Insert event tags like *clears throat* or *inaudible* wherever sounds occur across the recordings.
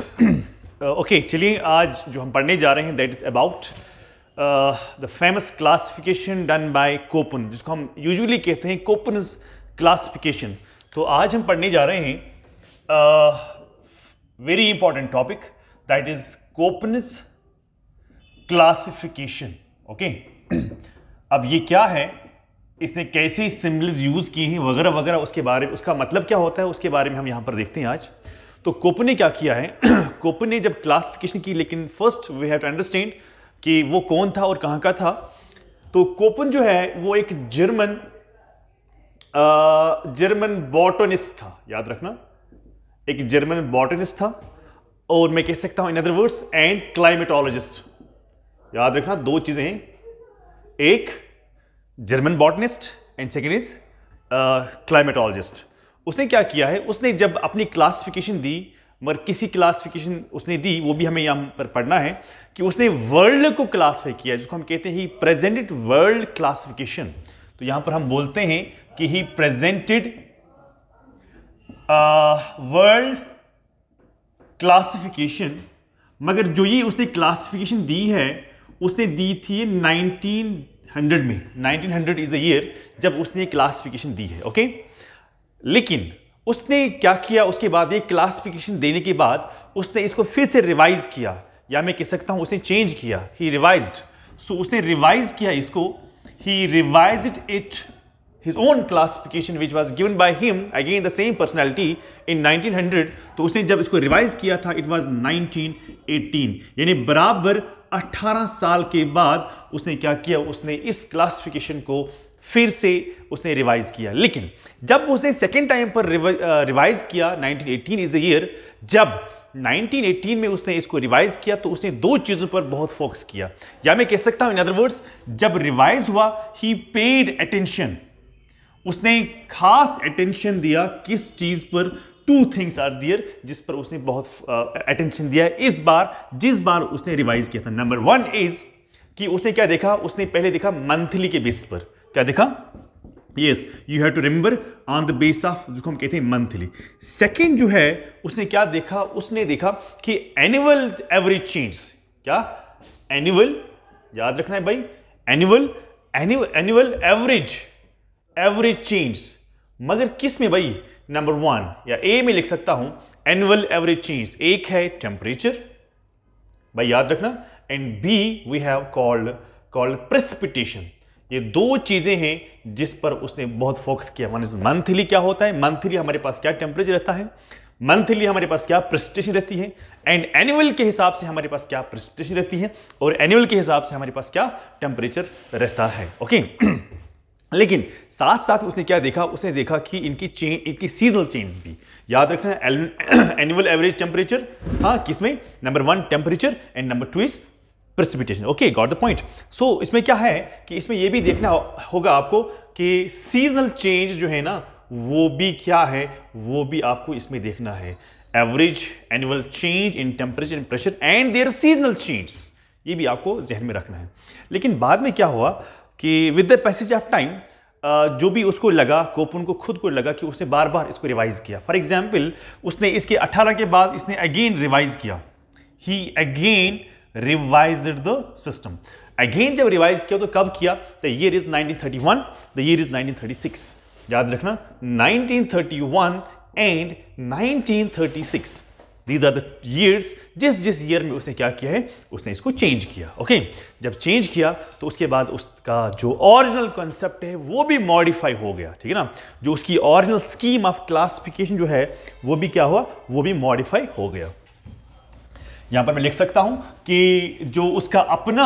Okay uh, चलिए आज जो हम पढ़ने जा रहे हैं that is about the famous classification done by Koppen जिसको हम यूजुअली कहते हैं कोपन क्लासिफिकेशन तो आज हम पढ़ने जा रहे हैं very important topic that is Koppen's classification okay अब ये क्या है इसने कैसे सिम्बल्स यूज़ किए हैं वगैरह वगैरह उसके बारे में उसका मतलब क्या होता है उसके बारे में हम यहाँ पर देखते हैं आज तो कोप ने क्या किया है *clears throat* कोप ने जब क्लासिफिकेशन की लेकिन first we have to understand कि वो कौन था और कहां का था तो कोपन जो है वो एक जर्मन जर्मन बॉटनिस्ट था याद रखना एक जर्मन बॉटनिस्ट था और मैं कह सकता हूं in other words and climatologist याद रखना दो चीजें हैं एक German botanist and second is climatologist उसने क्या किया है उसने जब अपनी क्लासिफिकेशन दी मगर किसी क्लासिफिकेशन उसने दी वो भी हमें यहाँ पर पढ़ना है कि उसने वर्ल्ड को क्लासिफाई किया जिसको हम कहते हैं ही प्रेजेंटेड वर्ल्ड क्लासिफिकेशन तो यहाँ पर हम बोलते हैं कि ही प्रेजेंटेड वर्ल्ड क्लासिफिकेशन मगर जो ये उसने क्लासिफिकेशन दी है उसने दी थी 1900 में 1900 इज अ ईयर जब उसने क्लासिफिकेशन दी है ओके okay? लेकिन उसने क्या किया उसके बाद ये क्लासिफिकेशन देने के बाद उसने इसको फिर से रिवाइज किया या मैं कह सकता हूं उसने चेंज किया ही रिवाइज सो उसने रिवाइज किया इसको ही revise it his own classification which was given by him again the same personality in 1900 तो उसने जब इसको रिवाइज किया था इट वॉज 1918 यानी बराबर 18 साल के बाद उसने क्या किया उसने इस क्लासिफिकेशन को फिर से उसने रिवाइज किया लेकिन जब उसने सेकेंड टाइम पर रिवाइज किया 1918 इज द ईयर जब 1918 में उसने इसको रिवाइज किया तो उसने दो चीज़ों पर बहुत फोकस किया या मैं कह सकता हूं इन अदर वर्ड्स जब रिवाइज हुआ ही पेड अटेंशन उसने खास अटेंशन दिया किस चीज़ पर टू थिंग्स आर दियर जिस पर उसने बहुत अटेंशन uh, दिया इस बार जिस बार उसने रिवाइज किया था नंबर वन इज कि उसने क्या देखा उसने पहले देखा मंथली के बेस पर क्या देखा yes you have to remember on the base of जिसको हम कहते हैं मंथली सेकेंड जो है उसने क्या देखा उसने देखा कि एनुअल एवरेज चेंज क्या एनुअल याद रखना है भाई annual annual average average change मगर किस में भाई नंबर वन या ए में लिख सकता हूं एनुअल एवरेज चेंज एक है टेम्परेचर भाई याद रखना and B we have called called precipitation ये दो चीज़ें हैं जिस पर उसने बहुत फोकस किया इज मंथली क्या होता है मंथली हमारे पास क्या टेम्परेचर रहता है मंथली हमारे पास क्या प्रेस्टेशन रहती है एंड एनुअल के हिसाब से हमारे पास क्या प्रेस्टेशन रहती है और एनुअल के हिसाब से हमारे पास क्या टेम्परेचर रहता है ओके *clears throat* लेकिन साथ साथ उसने क्या देखा उसने देखा कि इनकी चेंज इनकी सीजनल चेंज भी याद रखना एनुअल एवरेज टेम्परेचर हाँ किसमें number one temperature and number two is precipitation okay got the point so इसमें क्या है कि इसमें यह भी देखना होगा आपको कि सीजनल चेंज जो है ना वो भी क्या है वो भी आपको इसमें देखना है average annual change in temperature and pressure and their seasonal change ये भी आपको जहन में रखना है लेकिन बाद में क्या हुआ कि with the passage of time जो भी उसको लगा कोपन को खुद को लगा कि उसने बार बार इसको रिवाइज़ किया फॉर एग्जाम्पल उसने इसके 18 के बाद इसने अगेन रिवाइज़ किया ही again revise the system again जब रिवाइज किया तो कब किया the year is 1931 the year is 1936 याद रखना 1931 and 1936 these are the years जिस जिस ईयर में उसने क्या किया है उसने इसको चेंज किया ओके okay? जब चेंज किया तो उसके बाद उसका जो ओरिजिनल कॉन्सेप्ट है वो भी मॉडिफाई हो गया ठीक है ना जो उसकी ओरिजिनल स्कीम ऑफ क्लासिफिकेशन जो है वो भी क्या हुआ वो भी मॉडिफाई हो गया यहां पर मैं लिख सकता हूं कि जो उसका अपना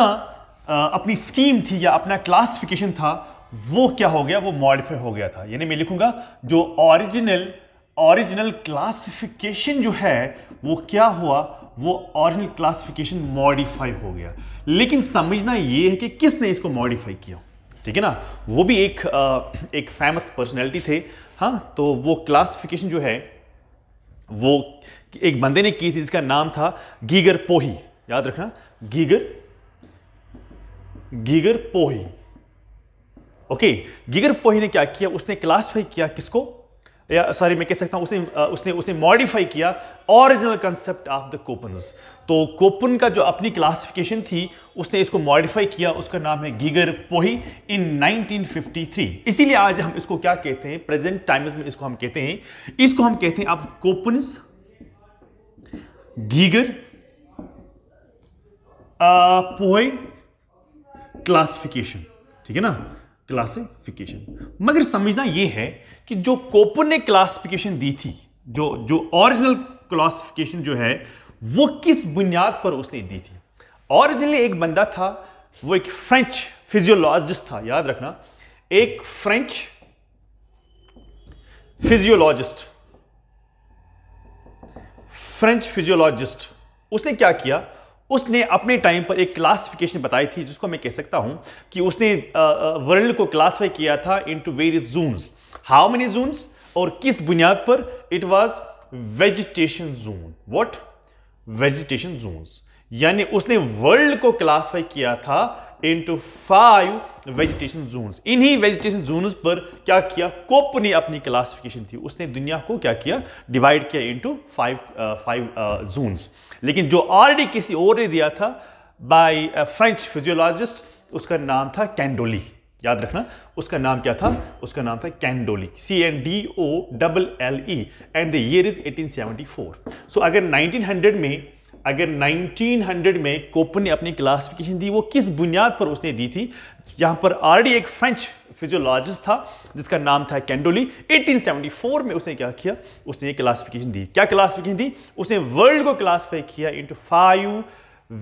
अपनी स्कीम थी या अपना क्लासिफिकेशन था वो क्या हो गया वो मॉडिफाई हो गया था यानी मैं लिखूंगा जो ओरिजिनल ओरिजिनल क्लासिफिकेशन जो है वो क्या हुआ वो ओरिजिनल क्लासिफिकेशन मॉडिफाई हो गया लेकिन समझना ये है कि किसने इसको मॉडिफाई किया ठीक है ना वो भी एक एक फेमस पर्सनैलिटी थे हाँ तो वो क्लासिफिकेशन जो है वो एक बंदे ने की थी जिसका नाम था गीगर पोही याद रखना Geiger Geiger Pohl okay Geiger Pohl ने क्या किया उसने क्लासिफाई किया किसको या सॉरी मैं कह सकता हूं उसने उसने उसने मॉडिफाई किया original concept of the Koppen's तो कोपन का जो अपनी क्लासिफिकेशन थी उसने इसको मॉडिफाई किया उसका नाम है गीगर पोही इन 1953 इसीलिए आज हम इसको क्या कहते हैं प्रेजेंट टाइम्स में इसको हम कहते हैं इसको हम कहते हैं आप कोपन्स Giger Apoi क्लासिफिकेशन ठीक है ना क्लासिफिकेशन मगर समझना यह है कि जो कोपन ने क्लासिफिकेशन दी थी जो जो ओरिजिनल क्लासिफिकेशन जो है वो किस बुनियाद पर उसने दी थी ओरिजिनली एक बंदा था वो एक फ्रेंच फिजियोलॉजिस्ट था याद रखना एक फ्रेंच फिजियोलॉजिस्ट फ्रेंच फिजियोलॉजिस्ट उसने क्या किया उसने अपने टाइम पर एक क्लासिफिकेशन बताई थी जिसको मैं कह सकता हूं कि उसने वर्ल्ड को क्लासिफाई किया था into various zones how many zones और किस बुनियाद पर it was vegetation zone what vegetation zones यानी उसने वर्ल्ड को क्लासिफाई किया था इंटू फाइव वेजिटेशन जोन्स इन्हीं वेजिटेशन जोन्स पर क्या किया कोप ने अपनी क्लासिफिकेशन थी उसने दुनिया को क्या किया डिवाइड किया इंटू फाइव फाइव जोन्स लेकिन जो ऑलरेडी किसी और ने दिया था बाय फ्रेंच फिजियोलॉजिस्ट उसका नाम था कैंडोली याद रखना उसका नाम क्या था उसका नाम था Candolle C N D O double L E and the year is 1874 so so, अगर 1900 में अगर 1900 में कोपन ने अपनी क्लासिफिकेशन दी वो किस बुनियाद पर उसने दी थी यहाँ पर ऑलरेडी एक फ्रेंच फिजियोलॉजिस्ट था जिसका नाम था कैंडोली 1874 में उसने क्या किया उसने ये क्लासिफिकेशन दी क्या क्लासिफिकेशन दी उसने वर्ल्ड को क्लासिफाई किया into five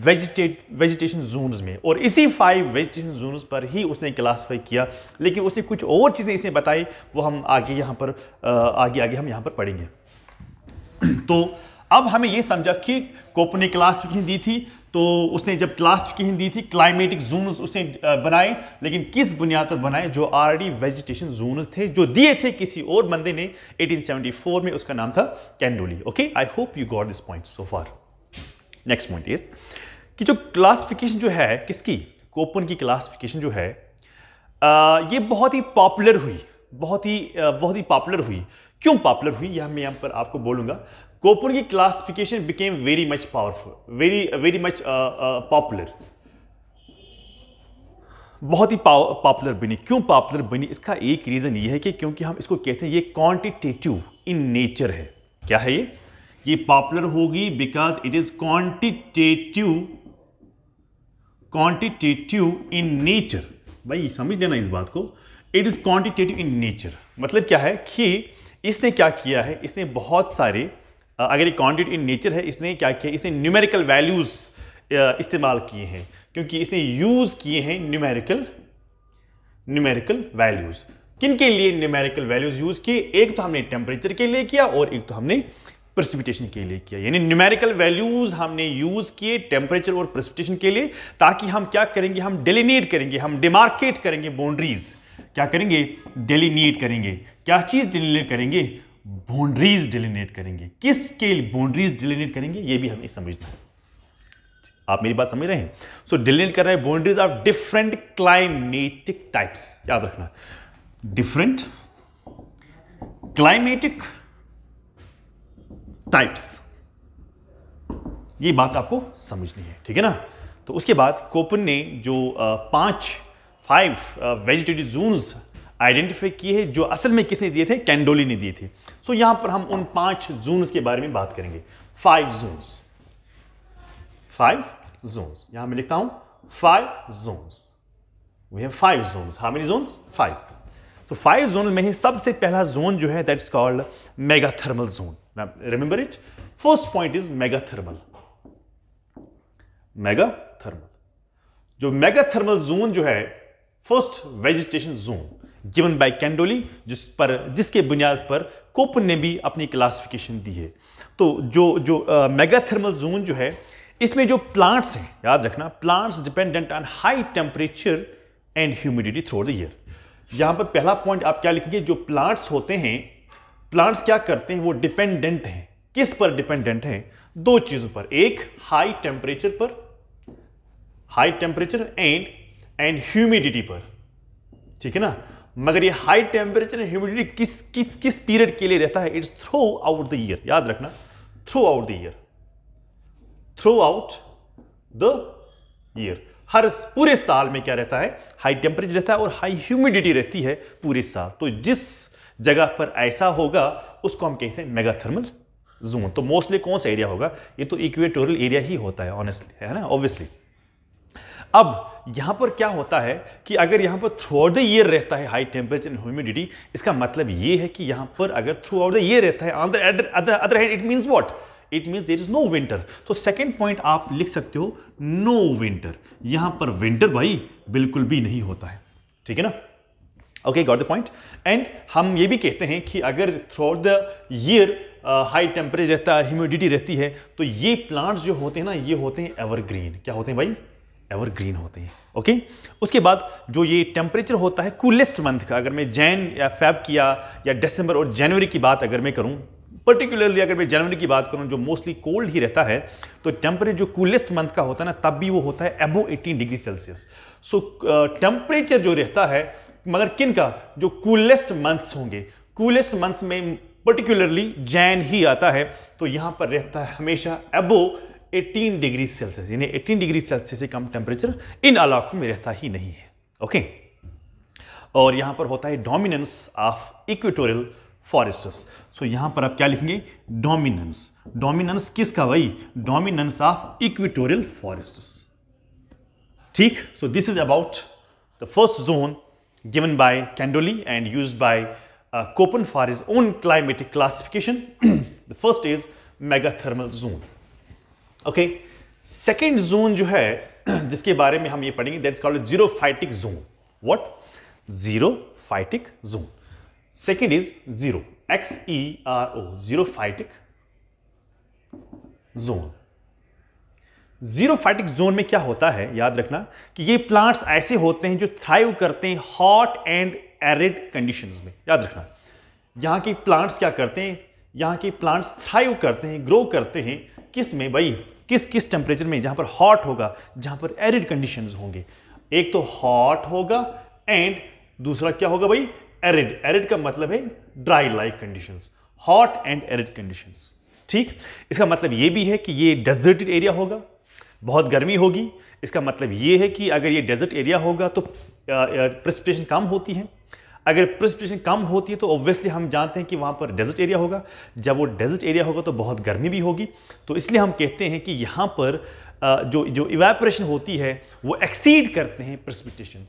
vegetate vegetation zone में और इसी फाइव वेजिटेशन जोन पर ही उसने क्लासीफाई किया लेकिन उसने कुछ और चीज़ें इसने बताई वो हम आगे यहाँ पर आगे आगे हम यहाँ पर पढ़ेंगे *clears throat* तो अब हमें ये समझा कि कोप ने क्लासिफिकेशन दी थी तो उसने जब क्लासिफिकेशन दी थी क्लाइमेटिक जोन्स उसने बनाए लेकिन किस बुनियाद पर बनाए जो आरडी वेजिटेशन जोन थे जो दिए थे किसी और बंदे ने 1874 में उसका नाम था Candolle okay I hope you got this point so far next point is कि जो क्लासिफिकेशन जो है किसकी कोपन की क्लासिफिकेशन जो है आ, ये बहुत ही पॉपुलर हुई बहुत ही बहुत ही पॉपुलर हुई क्यों पॉपुलर हुई यह मैं यहाँ पर आपको बोलूँगा कोपर की classification became very much powerful very very much popular बहुत ही पॉपुलर बनी क्यों पॉपुलर बनी इसका एक रीज़न ये है कि क्योंकि हम इसको कहते हैं ये क्वांटिटेटिव इन नेचर है क्या है ये ये पॉपुलर होगी because it is quantitative quantitative in nature भाई समझ लेना इस बात को it is quantitative in nature मतलब क्या है कि इसने क्या किया है इसने बहुत सारे अगर ये क्वान्टिटी इन नेचर है इसने क्या किया इसने न्यूमेरिकल वैल्यूज़ इस्तेमाल किए हैं क्योंकि इसने यूज़ किए हैं न्यूमेरिकल न्यूमेरिकल वैल्यूज़ किन के लिए न्यूमेरिकल वैल्यूज़ यूज़ किए एक तो हमने टेम्परेचर के लिए किया और एक तो हमने प्रसिपिटेशन के लिए किया यानी न्यूमेरिकल वैल्यूज हमने यूज किए टेम्परेचर और प्रसिपिटेशन के लिए ताकि हम क्या करेंगे हम डेलीनेट करेंगे हम डिमार्केट करेंगे बाउंड्रीज क्या करेंगे डेलीनेट करेंगे क्या चीज डेलीनेट करेंगे बाउंड्रीज डिलीनेट करेंगे किस के बाउंड्रीज डिलीनेट करेंगे ये भी हमें समझना है आप मेरी बात समझ रहे हैं सो डिलीनेट कर रहे हैं boundaries of different climatic types याद रखना डिफरेंट क्लाइमेटिक टाइप्स ये बात आपको समझनी है ठीक है ना तो उसके बाद कोपन ने जो पांच फाइव वेजिटेटिव जून्स आइडेंटिफाई किए हैं जो असल में किसने दिए थे कैंडोली ने दिए थे सो यहां पर हम उन पांच जोन के बारे में बात करेंगे फाइव जोन फाइव जोन यहां मैं लिखता हूं five zone we have five zone how many zone five तो फाइव जोन में ही सबसे पहला जोन जो है that's called megathermal zone remember it first point is megathermal thermal जो मेगाथर्मल जोन जो है first vegetation zone given by Candolle जिस पर जिसके बुनियाद पर कुप ने भी अपनी क्लासिफिकेशन दी है तो जो जो मेगाथर्मल जोन जो है इसमें जो प्लांट्स हैं याद रखना plants dependent on high temperature and humidity through the year यहाँ पर पहला पॉइंट आप क्या लिखेंगे जो प्लांट्स होते हैं प्लांट्स क्या करते हैं वो डिपेंडेंट हैं किस पर डिपेंडेंट हैं दो चीज़ों पर एक हाई टेम्परेचर पर high temperature and and humidity पर ठीक है ना मगर ये हाई टेम्परेचर एंड ह्यूमिडिटी किस किस किस पीरियड के लिए रहता है it's throughout the year याद रखना throughout the year throughout the year हर पूरे साल में क्या रहता है हाई टेम्परेचर रहता है और हाई ह्यूमिडिटी रहती है पूरे साल तो जिस जगह पर ऐसा होगा उसको हम कहते हैं मेगाथर्मल जोन तो मोस्टली कौन सा एरिया होगा ये तो इक्वेटोरियल एरिया ही होता है ऑनेस्टली है ना ऑब्वियसली अब यहाँ पर क्या होता है कि अगर यहाँ पर थ्रू आउट द ईयर रहता है हाई टेम्परेचर एंड ह्यूमिडिटी इसका मतलब ये है कि यहाँ पर अगर थ्रू आउट द ईयर रहता है on the other hand it means what it means there is no winter तो सेकेंड पॉइंट आप लिख सकते हो नो विंटर यहाँ पर विंटर भाई बिल्कुल भी नहीं होता है ठीक है ना okay got the point and हम ये भी कहते हैं कि अगर throughout the year high temperature रहता है ह्यूमिडिटी रहती है तो ये प्लांट्स जो होते हैं ना ये होते हैं एवरग्रीन क्या होते हैं भाई एवर ग्रीन होते हैं ओके उसके बाद जो ये टेम्परेचर होता है कूलेस्ट मंथ का अगर मैं जैन या फैब किया या दिसंबर और जनवरी की बात अगर मैं करूँ पर्टिकुलरली अगर मैं जनवरी की बात करूँ जो मोस्टली कोल्ड ही रहता है तो टेम्परेचर जो कूलेस्ट मंथ का होता है ना तब भी वो होता है एबो 18 डिग्री सेल्सियस सो टेम्परेचर जो रहता है मगर किन का जो कूलेस्ट मंथ्स होंगे कूलेस्ट मंथ्स में पर्टिकुलरली जैन ही आता है तो यहाँ पर रहता है हमेशा एबो 18 डिग्री सेल्सियस यानी 18 डिग्री सेल्सियस से कम टेम्परेचर इन इलाकों में रहता ही नहीं है ओके और यहां पर होता है dominance of equatorial forests so यहां पर आप क्या लिखेंगे डोमिनेंस डोमिनेंस किसका भाई डोमिनेंस ऑफ इक्वेटोरियल फॉरेस्टस ठीक so this is about the first zone given by Candolle and use by Koppen for his own climatic classification the first is is megathermal okay second zone जो है *clears throat* जिसके बारे में हम ये पढ़ेंगे that is called xerophytic zone what xerophytic zone second is xero X E R O xerophytic zone xerophytic zone में क्या होता है याद रखना कि ये प्लांट्स ऐसे होते हैं जो थ्राइव करते हैं हॉट एंड एरिड कंडीशंस में याद रखना यहां के प्लांट्स क्या करते हैं यहां के प्लांट्स थ्राइव करते हैं ग्रो करते हैं किस में भाई किस किस टेम्परेचर में जहां पर हॉट होगा जहां पर एरिड कंडीशन होंगे एक तो हॉट होगा एंड दूसरा क्या होगा भाई एरिड एरिड का मतलब है dry like condition hot and arid condition ठीक इसका मतलब ये भी है कि ये डेजर्टेड एरिया होगा बहुत गर्मी होगी इसका मतलब ये है कि अगर ये डेजर्ट एरिया होगा तो प्रेसिपिटेशन कम होती है अगर प्रिस्पिटेशन कम होती है तो ऑब्वियसली हम जानते हैं कि वहाँ पर डेजर्ट एरिया होगा जब वो डेजर्ट एरिया होगा तो बहुत गर्मी भी होगी तो इसलिए हम कहते हैं कि यहाँ पर जो जो इवेपोरेशन होती है वो एक्सीड करते हैं प्रिस्पिटेशन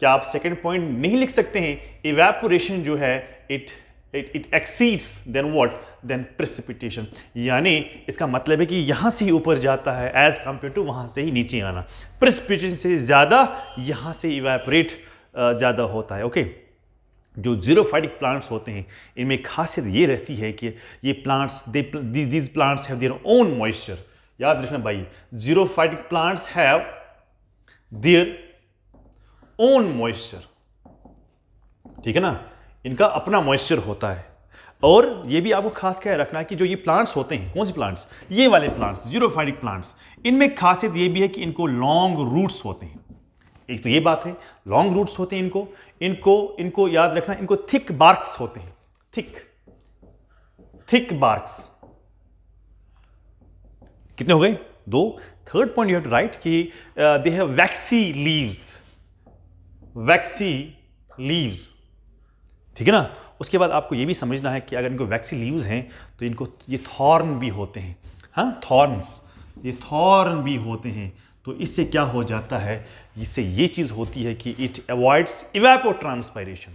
क्या आप सेकेंड पॉइंट नहीं लिख सकते हैं इवेपोरेशन जो है it it it exceeds then what then precipitation यानी इसका मतलब है कि यहाँ से ही ऊपर जाता है एज कम्पेयर टू वहाँ से ही नीचे आना प्रिस्पिटेशन से ज़्यादा यहाँ से इवेपोरेट ज़्यादा होता है ओके okay? जो फाइटिक प्लांट्स होते हैं इनमें खासियत ये रहती है कि ये plants these plants have their own moisture याद रखना भाई phytic plants have their own moisture ठीक है ना इनका अपना मॉइस्चर होता है और ये भी आपको खास क्या रखना है कि जो ये प्लांट्स होते हैं कौन से प्लांट्स ये वाले प्लांट्स जीरोफाइटिक प्लांट्स इनमें खासियत ये भी है कि इनको लॉन्ग रूट्स होते हैं एक तो ये बात है लॉन्ग रूट्स होते हैं इनको इनको इनको याद रखना इनको थिक बार्क्स होते हैं थिक थिक बार्क्स कितने हो गए दो third point you have to write कि they have waxy leaves waxy leaves ठीक है ना उसके बाद आपको ये भी समझना है कि अगर इनको वैक्सी लीव्स हैं तो इनको ये थॉर्न भी होते हैं हाँ थॉर्न्स ये थॉर्न भी होते हैं तो इससे क्या हो जाता है इससे ये चीज़ होती है कि इट अवॉइड्स इवेपो ट्रांसपायरेशन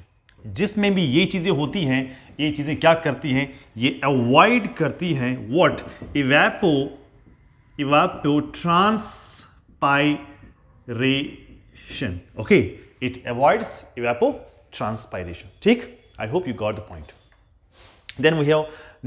जिसमें भी ये चीज़ें होती हैं ये चीज़ें क्या करती हैं ये अवॉइड करती हैं what evapo evapotranspiration okay it avoids evapotranspiration ठीक I hope you got the point then we have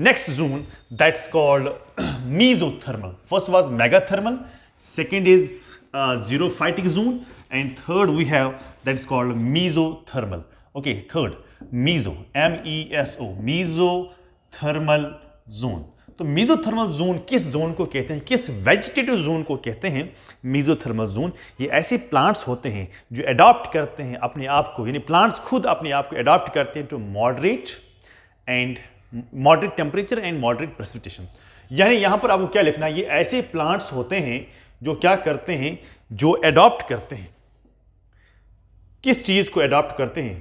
next zone that's called *clears throat* mesothermal first was megathermal second is uh, phytic zone and third we have that's called mesothermal okay third meso m-e-s-o mesothermal zone तो मीजोथर्मल zone किस zone को कहते हैं किस vegetative zone को कहते हैं मीजोथर्मल zone ये ऐसे प्लांट्स होते हैं जो अडॉप्ट करते हैं अपने आप को यानी प्लांट्स खुद अपने आप को अडॉप्ट करते हैं to moderate and moderate temperature and moderate precipitation यानी यहाँ पर आपको क्या लिखना है ये ऐसे प्लांट्स होते हैं जो क्या करते हैं जो एडॉप्ट करते हैं किस चीज को एडॉप्ट करते हैं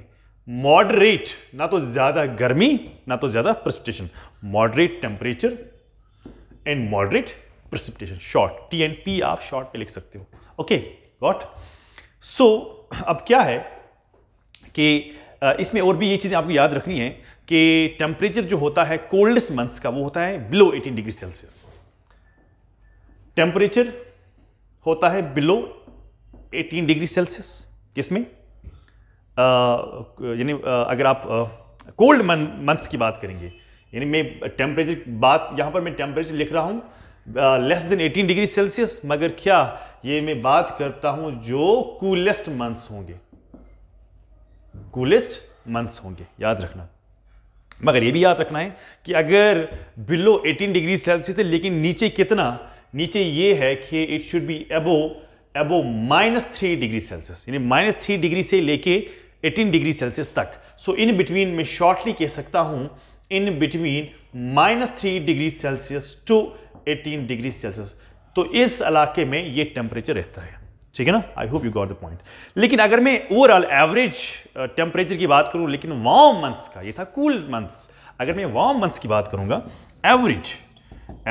मॉडरेट ना तो ज्यादा गर्मी ना तो ज्यादा precipitation moderate temperature and moderate precipitation short T and P आप शॉर्ट पे लिख सकते हो ओके गॉट सो अब क्या है कि इसमें और भी ये चीज़ें आपको याद रखनी है कि टेम्परेचर जो होता है कोल्डेस्ट मंथ्स का वो होता है बिलो 18 डिग्री सेल्सियस टेम्परेचर होता है बिलो 18 डिग्री सेल्सियस किसमें यानी अगर आप कोल्ड मंथ्स की बात करेंगे यानी मैं टेम्परेचर बात यहाँ पर मैं टेम्परेचर लिख रहा हूँ लेस देन 18 डिग्री सेल्सियस मगर क्या ये मैं बात करता हूँ जो कूलेस्ट मंथ्स होंगे कूलेस्ट मंथ्स होंगे याद रखना मगर ये भी याद रखना है कि अगर बिलो 18 डिग्री सेल्सियस है लेकिन नीचे कितना नीचे ये है कि it should be above above minus three degree Celsius यानी माइनस थ्री डिग्री से लेके 18 डिग्री सेल्सियस तक सो इन बिटवीन में शॉर्टली कह सकता हूं in between minus three degree Celsius to 18 degree Celsius तो इस इलाके में ये टेम्परेचर रहता है ठीक है ना I hope you got the point लेकिन अगर मैं ओवरऑल एवरेज टेम्परेचर की बात करूं लेकिन वार्म मंथ्स का ये था कूल cool मंथ्स अगर मैं वार्म मंथ्स की बात करूंगा एवरेज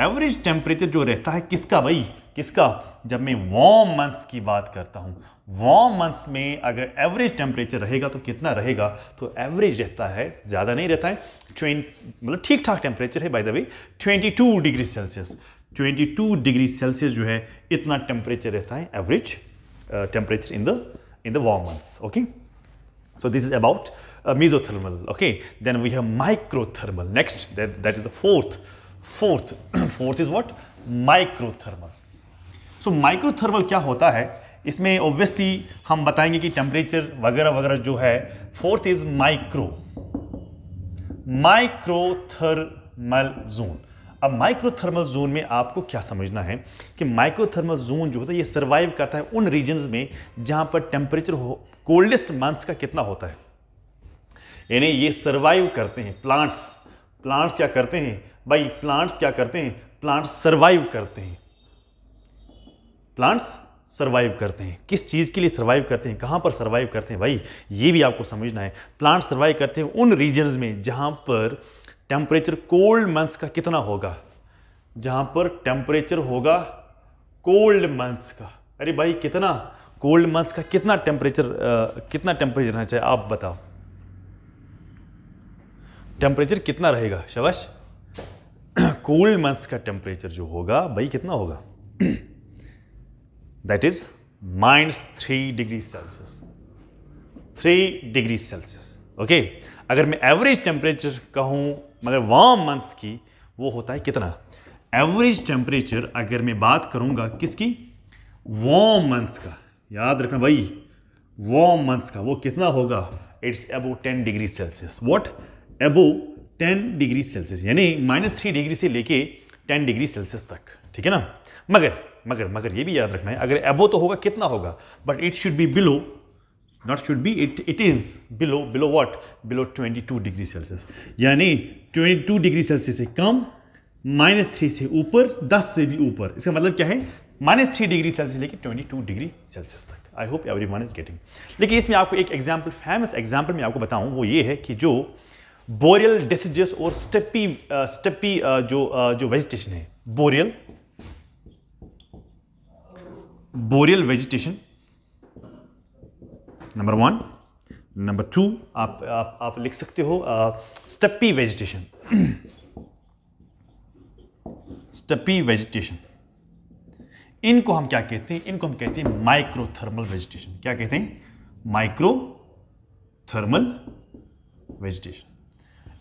एवरेज टेम्परेचर जो रहता है किसका भाई किसका जब मैं वार्म मंथ्स की बात करता हूँ वार्म मंथ्स में अगर एवरेज टेम्परेचर रहेगा तो कितना रहेगा तो एवरेज रहता है ज़्यादा नहीं रहता है मतलब ठीक ठाक टेम्परेचर है by the way 22 degree Celsius 22 degree Celsius जो है इतना टेम्परेचर रहता है average temperature in the in the warm months okay so this is about mesothermal okay then we have microthermal next that is the fourth fourth *clears throat* fourth is what microthermal so microthermal क्या होता है इसमें obviously हम बताएंगे कि temperature वगैरह वगैरह जो है fourth is micro microthermal zone अब माइक्रोथर्मल जोन में आपको क्या समझना है कि माइक्रोथर्मल जोन जो होता है ये सर्वाइव करता है उन रीजन्स में जहां पर टेम्परेचर हो कोल्डेस्ट मंथ्स का कितना होता है यानी ये सर्वाइव करते हैं प्लांट्स प्लांट्स क्या करते हैं भाई प्लांट्स क्या करते हैं प्लांट्स सर्वाइव करते हैं प्लांट्स सर्वाइव करते हैं किस चीज़ के लिए सर्वाइव करते हैं कहाँ पर सर्वाइव करते हैं भाई ये भी आपको समझना है प्लांट सर्वाइव करते हैं उन रीजन्स में जहाँ पर टेम्परेचर कोल्ड मंथ्स का कितना होगा जहाँ पर टेम्परेचर होगा कोल्ड मंथ्स का अरे भाई कितना कोल्ड मंथ्स का कितना टेम्परेचर कितना टेम्परेचर रहना चाहिए आप बताओ टेम्परेचर कितना रहेगा शबश कोल्ड मंथ्स का टेम्परेचर जो होगा भाई कितना होगा that is minus three degree Celsius three degree Celsius okay अगर मैं एवरेज टेम्परेचर कहूं मगर वार्म मंथ्स की वो होता है कितना एवरेज टेम्परेचर अगर मैं बात करूंगा किसकी वार्म मंथ्स का याद रखना भाई वार्म मंथ्स का वो कितना होगा it's about ten degree Celsius what above 10 degree Celsius यानी माइनस थ्री डिग्री से लेके 10 डिग्री सेल्सियस तक ठीक है ना मगर मगर मगर ये भी याद रखना है अगर एबो तो होगा कितना होगा but it should be below not should be it it is below below what below 22 degree Celsius यानी 22 डिग्री सेल्सियस से कम माइनस थ्री से ऊपर 10 से भी ऊपर इसका मतलब क्या है माइनस थ्री डिग्री सेल्सियस लेके 22 डिग्री सेल्सियस तक I hope everyone is getting लेकिन इसमें आपको एक एग्जाम्पल फेमस एग्जाम्पल मैं आपको बताऊँ वो ये है कि जो बोरियल डिसजस और स्टेपी स्टेपी जो जो वेजिटेशन है boreal boreal vegetation number one number two आप आप, आप लिख सकते हो स्टेपी वेजिटेशन स्टेपी वेजिटेशन इनको हम क्या कहते हैं इनको हम कहते हैं माइक्रोथर्मल वेजिटेशन क्या कहते हैं माइक्रो थर्मल वेजिटेशन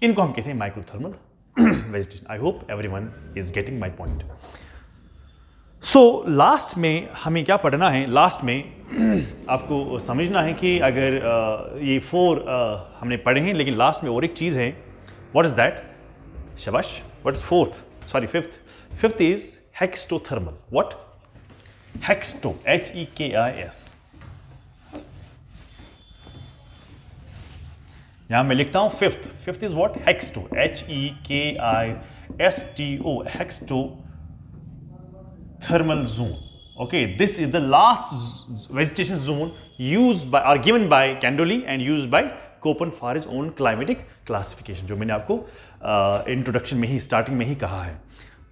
इनको हम कहते हैं microthermal vegetation I hope everyone is getting my point so last में हमें क्या पढ़ना है लास्ट में *clears throat* आपको समझना है कि अगर uh, ये फोर uh, हमने पढ़े हैं लेकिन लास्ट में और एक चीज़ है व्हाट इज़ दैट शबाश what is fourth sorry fifth fifth is hekistothermal what hekisto H E K I S यहां मैं लिखता हूं fifth fifth is what to H E K I S T O to thermal zone okay this is the last vegetation zone use by are given by Candolle and use by Koppen for his own climatic classification जो मैंने आपको introduction uh, में ही starting में ही कहा है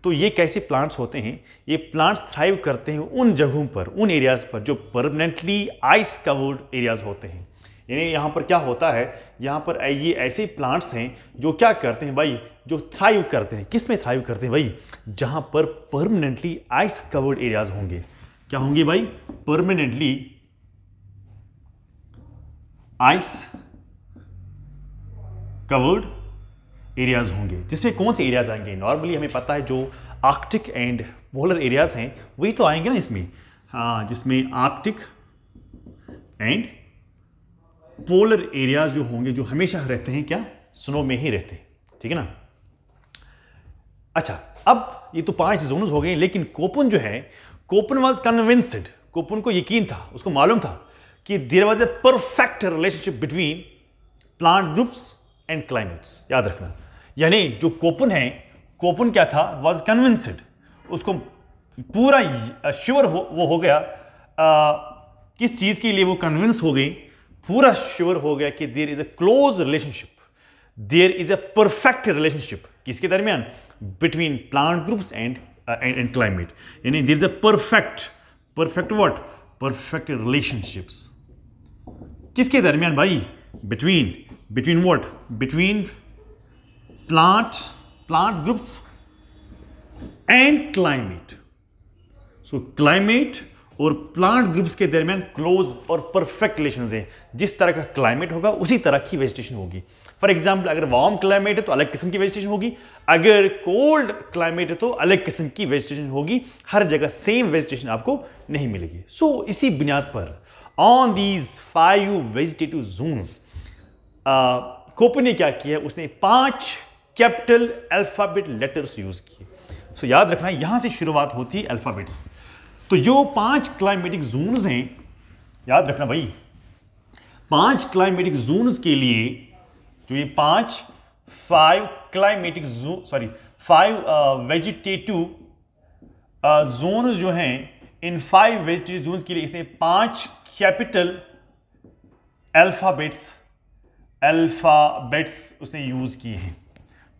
तो ये कैसे प्लांट्स होते हैं ये प्लांट्स थ्राइव करते हैं उन जगहों पर उन एरियाज पर जो परमानेंटली आइस कवर्ड एरियाज होते हैं यानी यहाँ पर क्या होता है यहाँ पर ये ऐसे प्लांट्स हैं जो क्या करते हैं भाई जो थ्राइव करते हैं किस में थ्राइव करते हैं भाई जहाँ पर परमानेंटली आइस कवर्ड एरियाज होंगे क्या होंगे भाई परमानेंटली आइस कवर्ड एरियाज होंगे जिसमें कौन से एरियाज आएंगे नॉर्मली हमें पता है जो आर्कटिक एंड पोलर एरियाज हैं वही तो आएंगे ना इसमें हाँ जिसमें आर्कटिक एंड पोलर एरियाज जो होंगे जो हमेशा रहते हैं क्या स्नो में ही रहते हैं ठीक है ना अच्छा अब ये तो पांच जोन हो गए लेकिन कोपन जो है कोपन वॉज कन्विंसड कोपन को यकीन था उसको मालूम था कि there was a perfect relationship between plant groups and climates याद रखना यानी जो कोपन है कोपन क्या था वॉज कन्विंसड उसको पूरा श्योर हो वो हो गया आ, किस चीज़ के लिए वो कन्विंस हो गई पूरा श्योर हो गया कि there is a close relationship there is a perfect relationship किसके दरमियान between plant groups and and climate यानी there is a perfect perfect what perfect relationships किसके दरमियान भाई between between what between plant plant groups and climate so climate और plant groups के दरमियान close और परफेक्ट रिलेशन है जिस तरह का क्लाइमेट होगा उसी तरह की वेजिटेशन होगी फॉर एग्जाम्पल अगर वार्म क्लाइमेट है तो अलग किस्म की वेजिटेशन होगी अगर कोल्ड क्लाइमेट है तो अलग किस्म की वेजिटेशन होगी हर जगह सेम वेजिटेशन आपको नहीं मिलेगी सो so, इसी बुनियाद पर on these five vegetative zones Koppen ने क्या किया उसने पांच कैपिटल अल्फ़ाबेट लेटर्स यूज़ किए सो so, याद रखना यहां से शुरुआत होती है अल्फ़ाबेट्स तो जो पांच क्लाइमेटिक जोन्स हैं याद रखना भाई पांच क्लाइमेटिक जोन्स के लिए जो ये पांच five climatic zone sorry five vegetative zones जो हैं इन फाइव वेजिटेटिव जोन्स के लिए इसने पांच कैपिटल अल्फ़ाबेट्स अल्फ़ाबेट्स उसने यूज़ किए हैं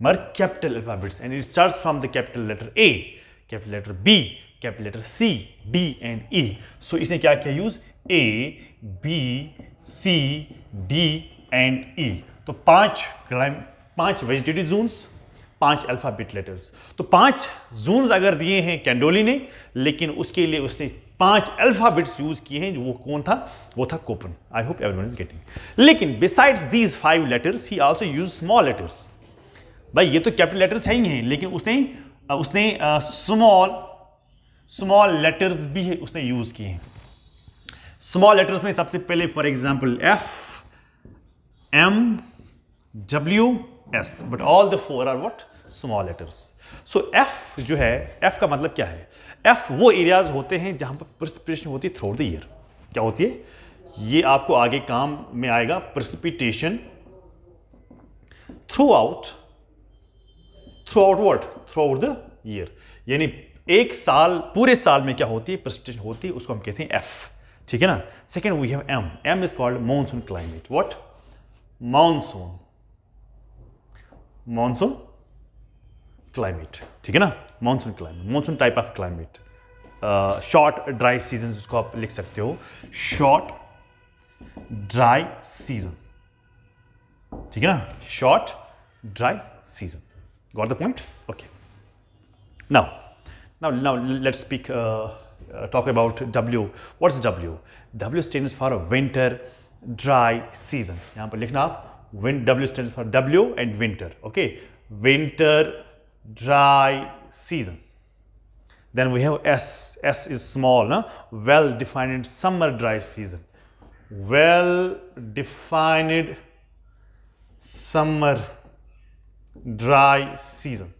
मगर capital alphabets and it start from the capital letter A capital letter B capital letter C D and E so इसने क्या किया use A B C D and E तो पांच पांच वेजिटेटिव जोन्स पांच अल्फाबेट लेटर्स तो पांच Jones अगर दिए हैं कैंडोली ने लेकिन उसके लिए उसने पांच अल्फाबेट्स यूज किए हैं वो कौन था वो था Koppen I hope everyone is getting लेकिन besides these five letters he also use small letters भाई ये तो कैपिटल लेटर्स है ही हैं लेकिन उसने उसने स्मॉल स्मॉल लेटर्स भी है उसने यूज किए हैं स्मॉल लेटर्स में सबसे पहले for example F M W S but all the four are what small letters so F जो है एफ का मतलब क्या है एफ वो एरियाज होते हैं जहां पर प्रसिपिटेशन होती है थ्रू द ईयर क्या होती है ये आपको आगे काम में आएगा precipitation throughout throughout what throughout the year यानी एक साल पूरे साल में क्या होती है प्रेसिपिटेशन होती है उसको हम कहते हैं एफ ठीक है ना second we have M M is called monsoon climate what monsoon monsoon climate ठीक है ना monsoon climate monsoon type of climate short dry season जिसको आप लिख सकते हो शॉर्ट ड्राई सीजन ठीक है ना short dry season got the point okay now Now, now let's speak, uh, uh, talk about W. What's W? W stands for winter dry season. यहाँ W stands for W and winter. Okay, winter dry season. Then we have S. S is small, no? well defined summer dry season. Well defined summer dry season.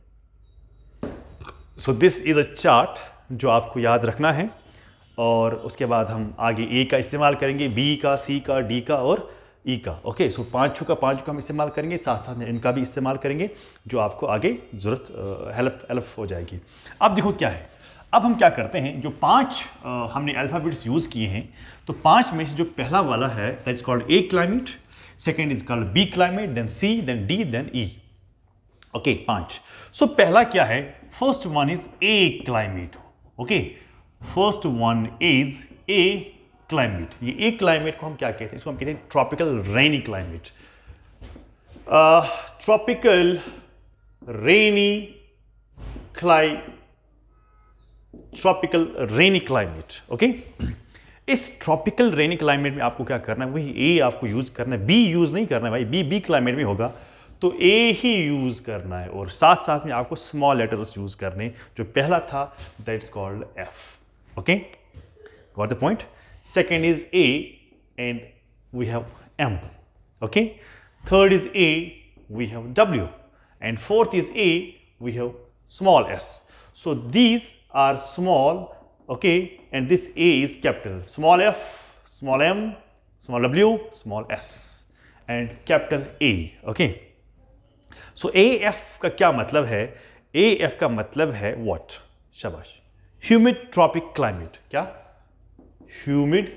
So this is a chart जो आपको याद रखना है और उसके बाद हम आगे ए का इस्तेमाल करेंगे बी का सी का डी का और ई e का ओके सो पाँचों का पाँचों का हम इस्तेमाल करेंगे साथ साथ में इनका भी इस्तेमाल करेंगे जो आपको आगे ज़रूरत हेल्प हेल्प हो जाएगी अब देखो क्या है अब हम क्या करते हैं जो पांच आ, हमने अल्फ़ाबेट्स यूज़ किए हैं तो पांच में से जो पहला वाला है that is called A climate second is called B climate then C then D then E okay पाँच सो पहला क्या है First one is a climate. Okay first one is A climate ये ए क्लाइमेट को हम क्या कहते हैं इसको हम कहते हैं tropical rainy climate tropical rainy climate tropical rainy climate okay इस ट्रॉपिकल रेनी क्लाइमेट में आपको क्या करना है वही ए आपको यूज करना है बी यूज नहीं करना है भाई बी बी क्लाइमेट में होगा तो ए ही यूज़ करना है और साथ साथ में आपको स्मॉल लेटर्स यूज़ करने जो पहला था that's called F okay got the point second is A and we have M okay third is A we have W and fourth is A we have small S so these are small okay and this A is capital small F small M small W small S and capital A okay so A F का क्या मतलब है A F का मतलब है what शबाश humid tropic climate क्या humid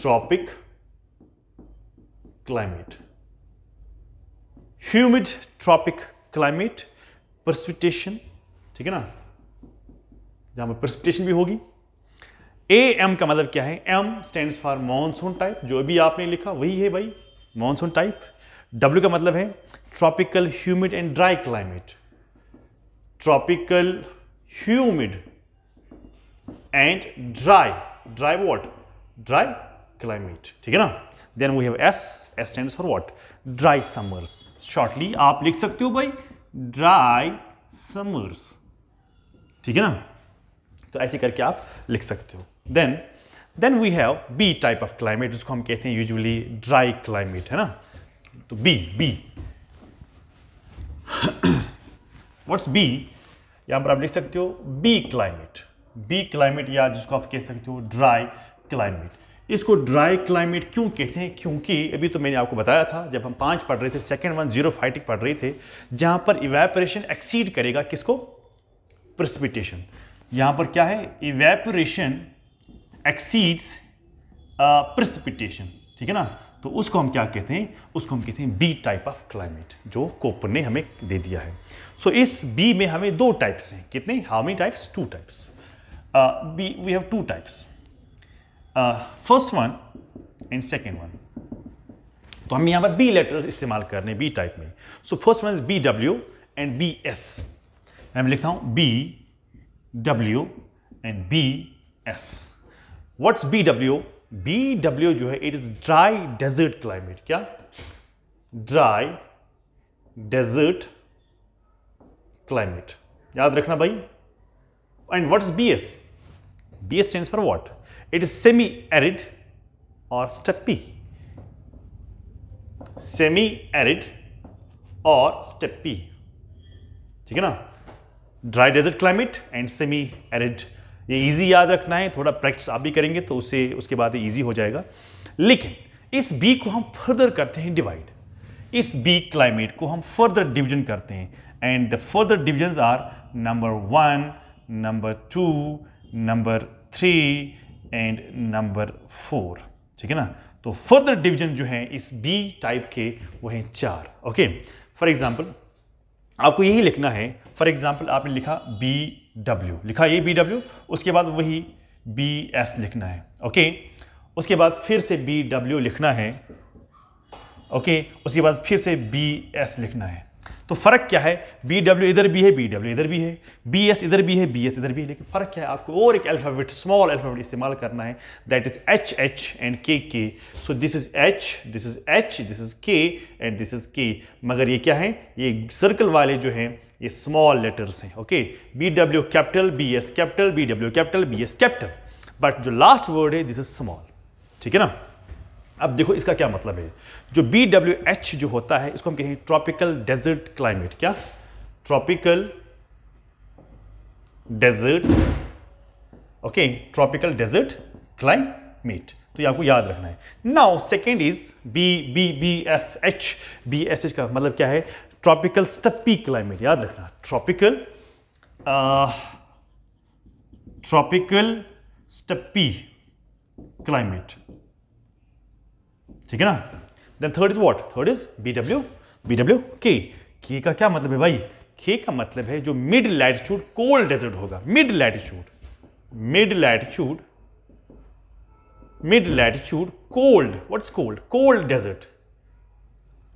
tropic climate humid tropic climate precipitation ठीक है ना जहां पर प्रसिपिटेशन भी होगी ए एम का मतलब क्या है M stand for monsoon type जो भी आपने लिखा वही है भाई मानसून टाइप डब्ल्यू का मतलब है tropical humid and dry climate tropical humid and dry dry what dry climate ठीक है ना then we have S S stand for what dry summers shortly आप लिख सकते हो भाई ड्राई समर्स ठीक है ना तो ऐसे करके आप लिख सकते हो then then we have B type of climate जिसको हम कहते हैं यूजुअली ड्राई क्लाइमेट है ना तो बी बी व्हाट्स बी यहां पर आप लिख सकते हो बी क्लाइमेट बी क्लाइमेट या जिसको आप कह सकते हो ड्राई क्लाइमेट इसको ड्राई क्लाइमेट क्यों कहते हैं क्योंकि अभी तो मैंने आपको बताया था जब हम पांच पढ़ रहे थे सेकेंड वन जीरो फाइटिक पढ़ रहे थे जहां पर इवेपरेशन एक्सीड करेगा किसको प्रसिपिटेशन यहां पर क्या है इवेपरेशन एक्सीड्स प्रसिपिटेशन ठीक है ना तो उसको हम क्या कहते हैं उसको हम कहते हैं बी टाइप ऑफ क्लाइमेट जो कोपन ने हमें दे दिया है सो so, इस बी में हमें दो टाइप्स हैं कितने how many types two types B we have two types first one and second one तो हम यहाँ पर बी लेटर इस्तेमाल कर रहे हैं बी टाइप में so first one is B W and B S मैं लिखता हूं B W and B S what's B W B W जो है it is dry desert climate क्या ड्राई डेजर्ट क्लाइमेट याद रखना भाई and what is B S B S stand for what it is semi arid और steppe semi arid और steppe ठीक है ना dry desert climate and semi arid ये इजी याद रखना है थोड़ा प्रैक्टिस आप भी करेंगे तो उससे उसके बाद ईजी हो जाएगा लेकिन इस बी को हम फर्दर करते हैं डिवाइड इस बी क्लाइमेट को हम फर्दर डिवीजन करते हैं and the further division are number one number two number three and number four ठीक है ना तो फर्दर डिवीजन जो है इस बी टाइप के वो हैं चार ओके फॉर एग्जाम्पल आपको यही लिखना है फॉर एग्जाम्पल आपने लिखा बी डब्ल्यू लिखा ये बी डब्ल्यू उसके बाद वही बी एस लिखना है ओके उसके बाद फिर से बी डब्ल्यू लिखना है ओके उसके बाद फिर से बी एस लिखना है तो फ़र्क क्या है बी डब्ल्यू इधर भी है बी डब्ल्यू इधर भी है बी एस इधर भी है बी एस इधर भी है लेकिन फ़र्क क्या है आपको और एक अल्फ़ाबेट स्मॉल अल्फ़ाबेट इस्तेमाल करना है that is H H and K K so this is H this is H this is K and this is K मगर ये क्या है ये सर्कल वाले जो हैं ये स्मॉल लेटर्स हैं okay B W capital B S capital B W capital B S capital but जो लास्ट वर्ड है दिस इज स्मॉल ठीक है ना अब देखो इसका क्या मतलब है जो बी डब्ल्यू एच जो होता है इसको हम कहेंगे ट्रॉपिकल डेजर्ट क्लाइमेट क्या tropical desert okay tropical desert climate तो ये आपको याद रखना है now second is B B B S H B S H का मतलब क्या है ट्रॉपिकल स्टप्पी क्लाइमेट याद रखना ट्रॉपिकल ट्रॉपिकल स्टप्पी क्लाइमेट ठीक है ना then third is what third is B W B W K K का क्या मतलब है भाई के का मतलब है जो मिड लैटिट्यूड कोल्ड डेजर्ट होगा mid latitude mid latitude mid latitude cold what's cold cold desert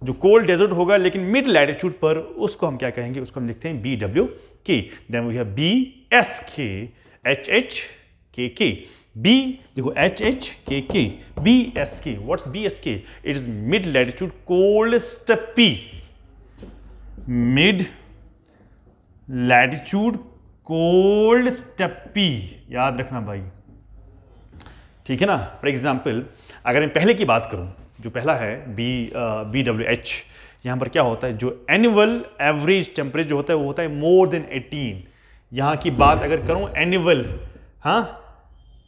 जो कोल्ड डेजर्ट होगा लेकिन मिड लैटिट्यूड पर उसको हम क्या कहेंगे उसको हम लिखते हैं B W K then we have B S K H H K K B देखो H H K K B S K what's B S K it is mid latitude cold steppe mid latitude cold steppe याद रखना भाई ठीक है ना for example अगर मैं पहले की बात करूं जो पहला है बी बी डब्ल्यू एच यहाँ पर क्या होता है जो एनुअल एवरेज टेम्परेचर जो होता है वो होता है मोर देन 18 यहाँ की बात अगर करूँ एनुअल हाँ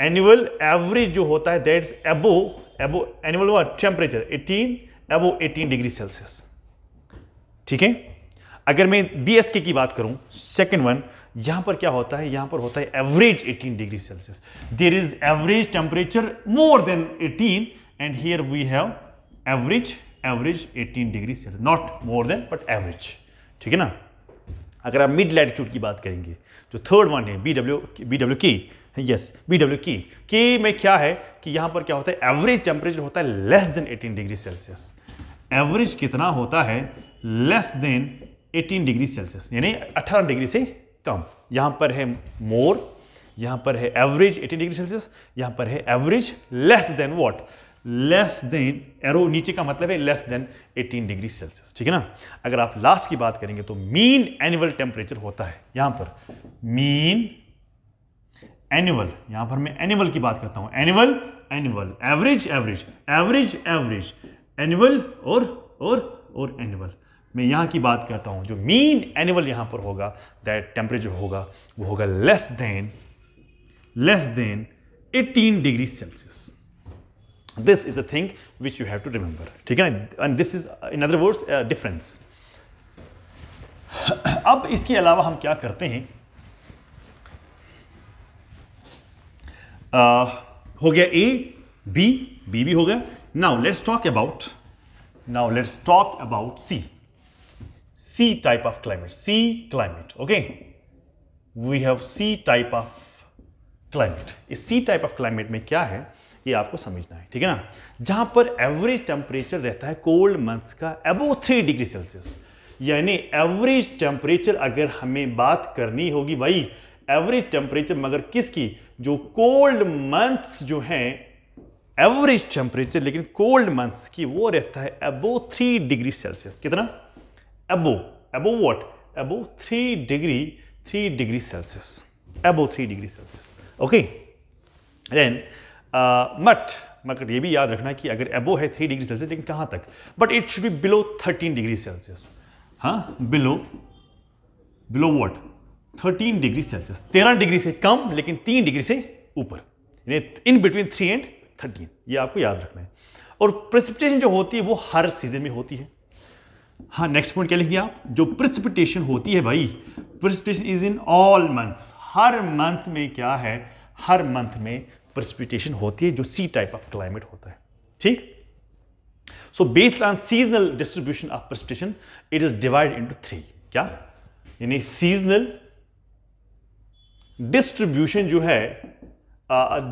एनुअल एवरेज जो होता है दैट्स एबो एबो एनुअल वॉट टेम्परेचर 18 एबो 18 डिग्री सेल्सियस ठीक है अगर मैं बी एस के की बात करूँ सेकेंड वन यहाँ पर क्या होता है यहाँ पर होता है average 18 degree Celsius there is average temperature more than 18 and here we have average average 18 degree Celsius not more than but average ठीक है ना अगर आप मिड लैटिट्यूड की बात करेंगे जो थर्ड वन है B W B W K yes B W की के में क्या है कि यहाँ पर क्या होता है एवरेज टेम्परेचर होता है less than 18 degree Celsius average कितना होता है लेस देन 18 डिग्री सेल्सियस यानी 18 डिग्री से कम यहाँ पर है मोर यहाँ पर है एवरेज 18 डिग्री सेल्सियस यहाँ पर है average less than what less than arrow नीचे का मतलब है लेस देन 18 डिग्री सेल्सियस ठीक है ना अगर आप लास्ट की बात करेंगे तो मीन एनुअल टेम्परेचर होता है यहां पर मीन एनुअल यहां पर मैं एनुअल की बात करता हूं annual annual average average average average annual और और और एनुअल मैं यहां की बात करता हूँ जो मीन एनुअल यहां पर होगा दैट टेम्परेचर होगा वो होगा less than less than 18 degree Celsius this is This thing which you have to remember ठीक है and this is in other words difference अब इसके अलावा हम क्या करते हैं uh, हो गया ए बी बी भी हो गया now let's talk about now let's talk about C C type of climate C climate okay we have C type of climate इस सी टाइप ऑफ क्लाइमेट में क्या है ये आपको समझना है ठीक है ना जहां पर एवरेज टेम्परेचर रहता है कोल्ड मंथ्स का एबो थ्री डिग्री सेल्सियस यानी एवरेज टेम्परेचर अगर हमें बात करनी होगी भाई एवरेज टेम्परेचर मगर किसकी जो कोल्ड मंथ्स जो हैं एवरेज टेम्परेचर लेकिन कोल्ड मंथ्स की वो रहता है अबो थ्री डिग्री सेल्सियस कितना above above what above three degree three degree Celsius above three degree Celsius okay then but मगर ये भी याद रखना कि अगर एबो है थ्री डिग्री सेल्सियस लेकिन कहाँ तक but it should be below thirteen degree Celsius हाँ below below what thirteen degree Celsius तेरह डिग्री से कम लेकिन तीन डिग्री से ऊपर in between three and thirteen ये आपको याद रखना है और प्रेसिपिटेशन जो होती है वो हर सीजन में होती है हाँ नेक्स्ट पॉइंट क्या लिखेंगे आप जो प्रिसिपिटेशन होती है भाई precipitation is in all months हर मंथ में क्या है हर मंथ में प्रसिपिटेशन होती है जो सी टाइप ऑफ क्लाइमेट होता है ठीक so based on seasonal distribution of precipitation it is divide into three क्या यानी सीजनल डिस्ट्रीब्यूशन जो है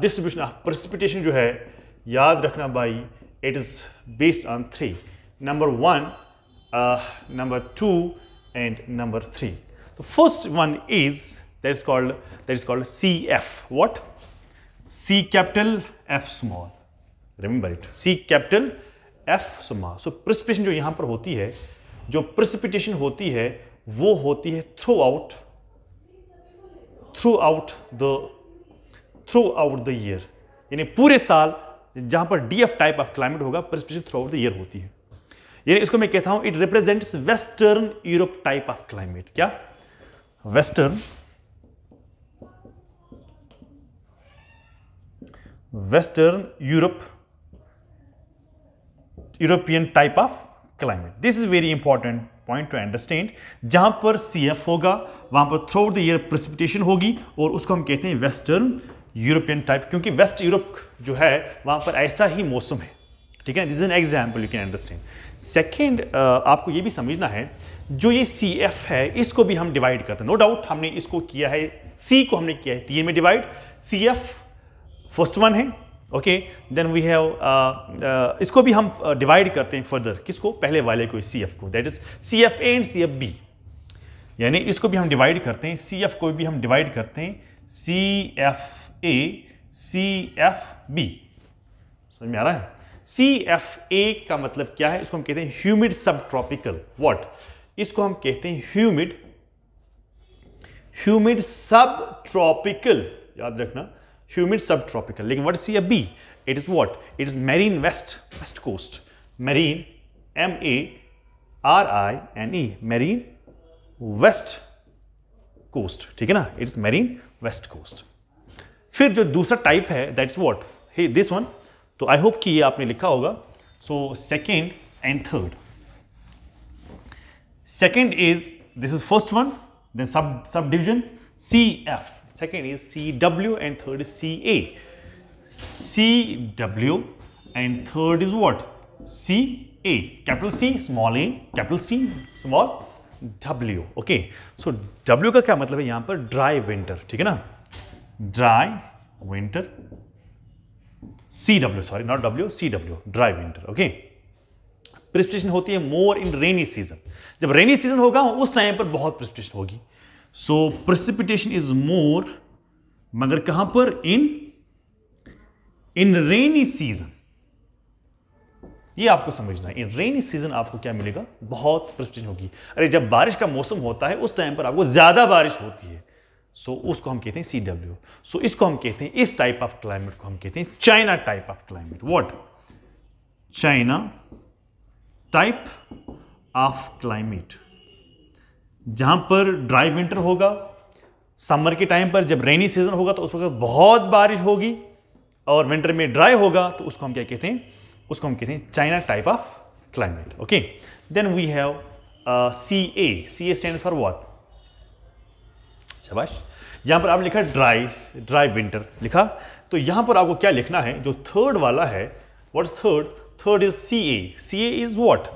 डिस्ट्रीब्यूशन ऑफ प्रसिपिटेशन जो है याद रखना भाई it is based on three number one number two and number three three. First one is that is called that is called C F what C capital F small. Remember it. C capital F small. So precipitation जो यहां पर होती है जो precipitation होती है वो होती है throughout throughout the throughout the year यानी पूरे साल जहां पर D F type of climate होगा precipitation throughout the year होती है यानी इसको मैं कहता हूं it represents western Europe type of climate क्या western Western Europe, European type of climate. This is very important point to understand. जहां पर CF होगा वहां पर थ्रो द ईयर प्रेसिपिटेशन होगी और उसको हम कहते हैं वेस्टर्न यूरोपियन टाइप क्योंकि वेस्ट यूरोप जो है वहां पर ऐसा ही मौसम है ठीक है this is an example you can understand second आपको ये भी समझना है जो ये सी एफ है इसको भी हम डिवाइड करते हैं नो डाउट हमने इसको किया है सी को हमने किया है तीन में divide C F first one है ओके देन वी हैव इसको भी हम डिवाइड uh, करते हैं फर्दर किसको पहले वाले को सी एफ को that is C F A and C F B यानी इसको भी हम डिवाइड करते हैं सी एफ को भी हम डिवाइड करते हैं C F A C F B समझ में आ रहा है सी एफ ए का मतलब क्या है इसको हम कहते हैं ह्यूमिड सब ट्रॉपिकल वॉट इसको हम कहते हैं ह्यूमिड ह्यूमिड सब ट्रॉपिकल याद रखना humid subtropical. Like what is here B? It is what? It is marine west, west coast. Marine, M-A-R-I-N-E, marine west coast. ठीक है ना? It is marine west coast. फिर जो दूसरा टाइप है that's what hey this one तो I hope कि ये आपने लिखा होगा so second and third second is this is first one then sub subdivision C F second is CW and third is CA. CW and third is what? CA, capital C, small a, capital C, small W, okay. So W का क्या मतलब है यहाँ पर dry winter, ठीक है ना? Dry winter, CW, sorry, not W, CW, dry winter, okay. प्रिस्पिटेशन होती है मोर इन रेनी सीजन जब रेनी सीजन होगा उस टाइम पर बहुत प्रिस्पिटेशन होगी सो प्रेसिपिटेशन इज मोर मगर कहां पर इन इन रेनी सीजन ये आपको समझना है इन रेनी सीजन आपको क्या मिलेगा बहुत प्रेसिपिटेशन होगी अरे जब बारिश का मौसम होता है उस टाइम पर आपको ज्यादा बारिश होती है सो so, उसको हम कहते हैं सी डब्ल्यू सो इसको हम कहते हैं इस टाइप ऑफ क्लाइमेट को हम कहते हैं China type of climate what China type of climate जहां पर ड्राई विंटर होगा समर के टाइम पर जब रेनी सीजन होगा तो उस वक्त बहुत बारिश होगी और विंटर में ड्राई होगा तो उसको हम क्या कहते हैं उसको हम कहते हैं China type of climate okay then we have C A C A stand for what शबाश यहां पर आप लिखा ड्राई ड्राई विंटर लिखा तो यहां पर आपको क्या लिखना है जो थर्ड वाला है what is third third is C A C A is what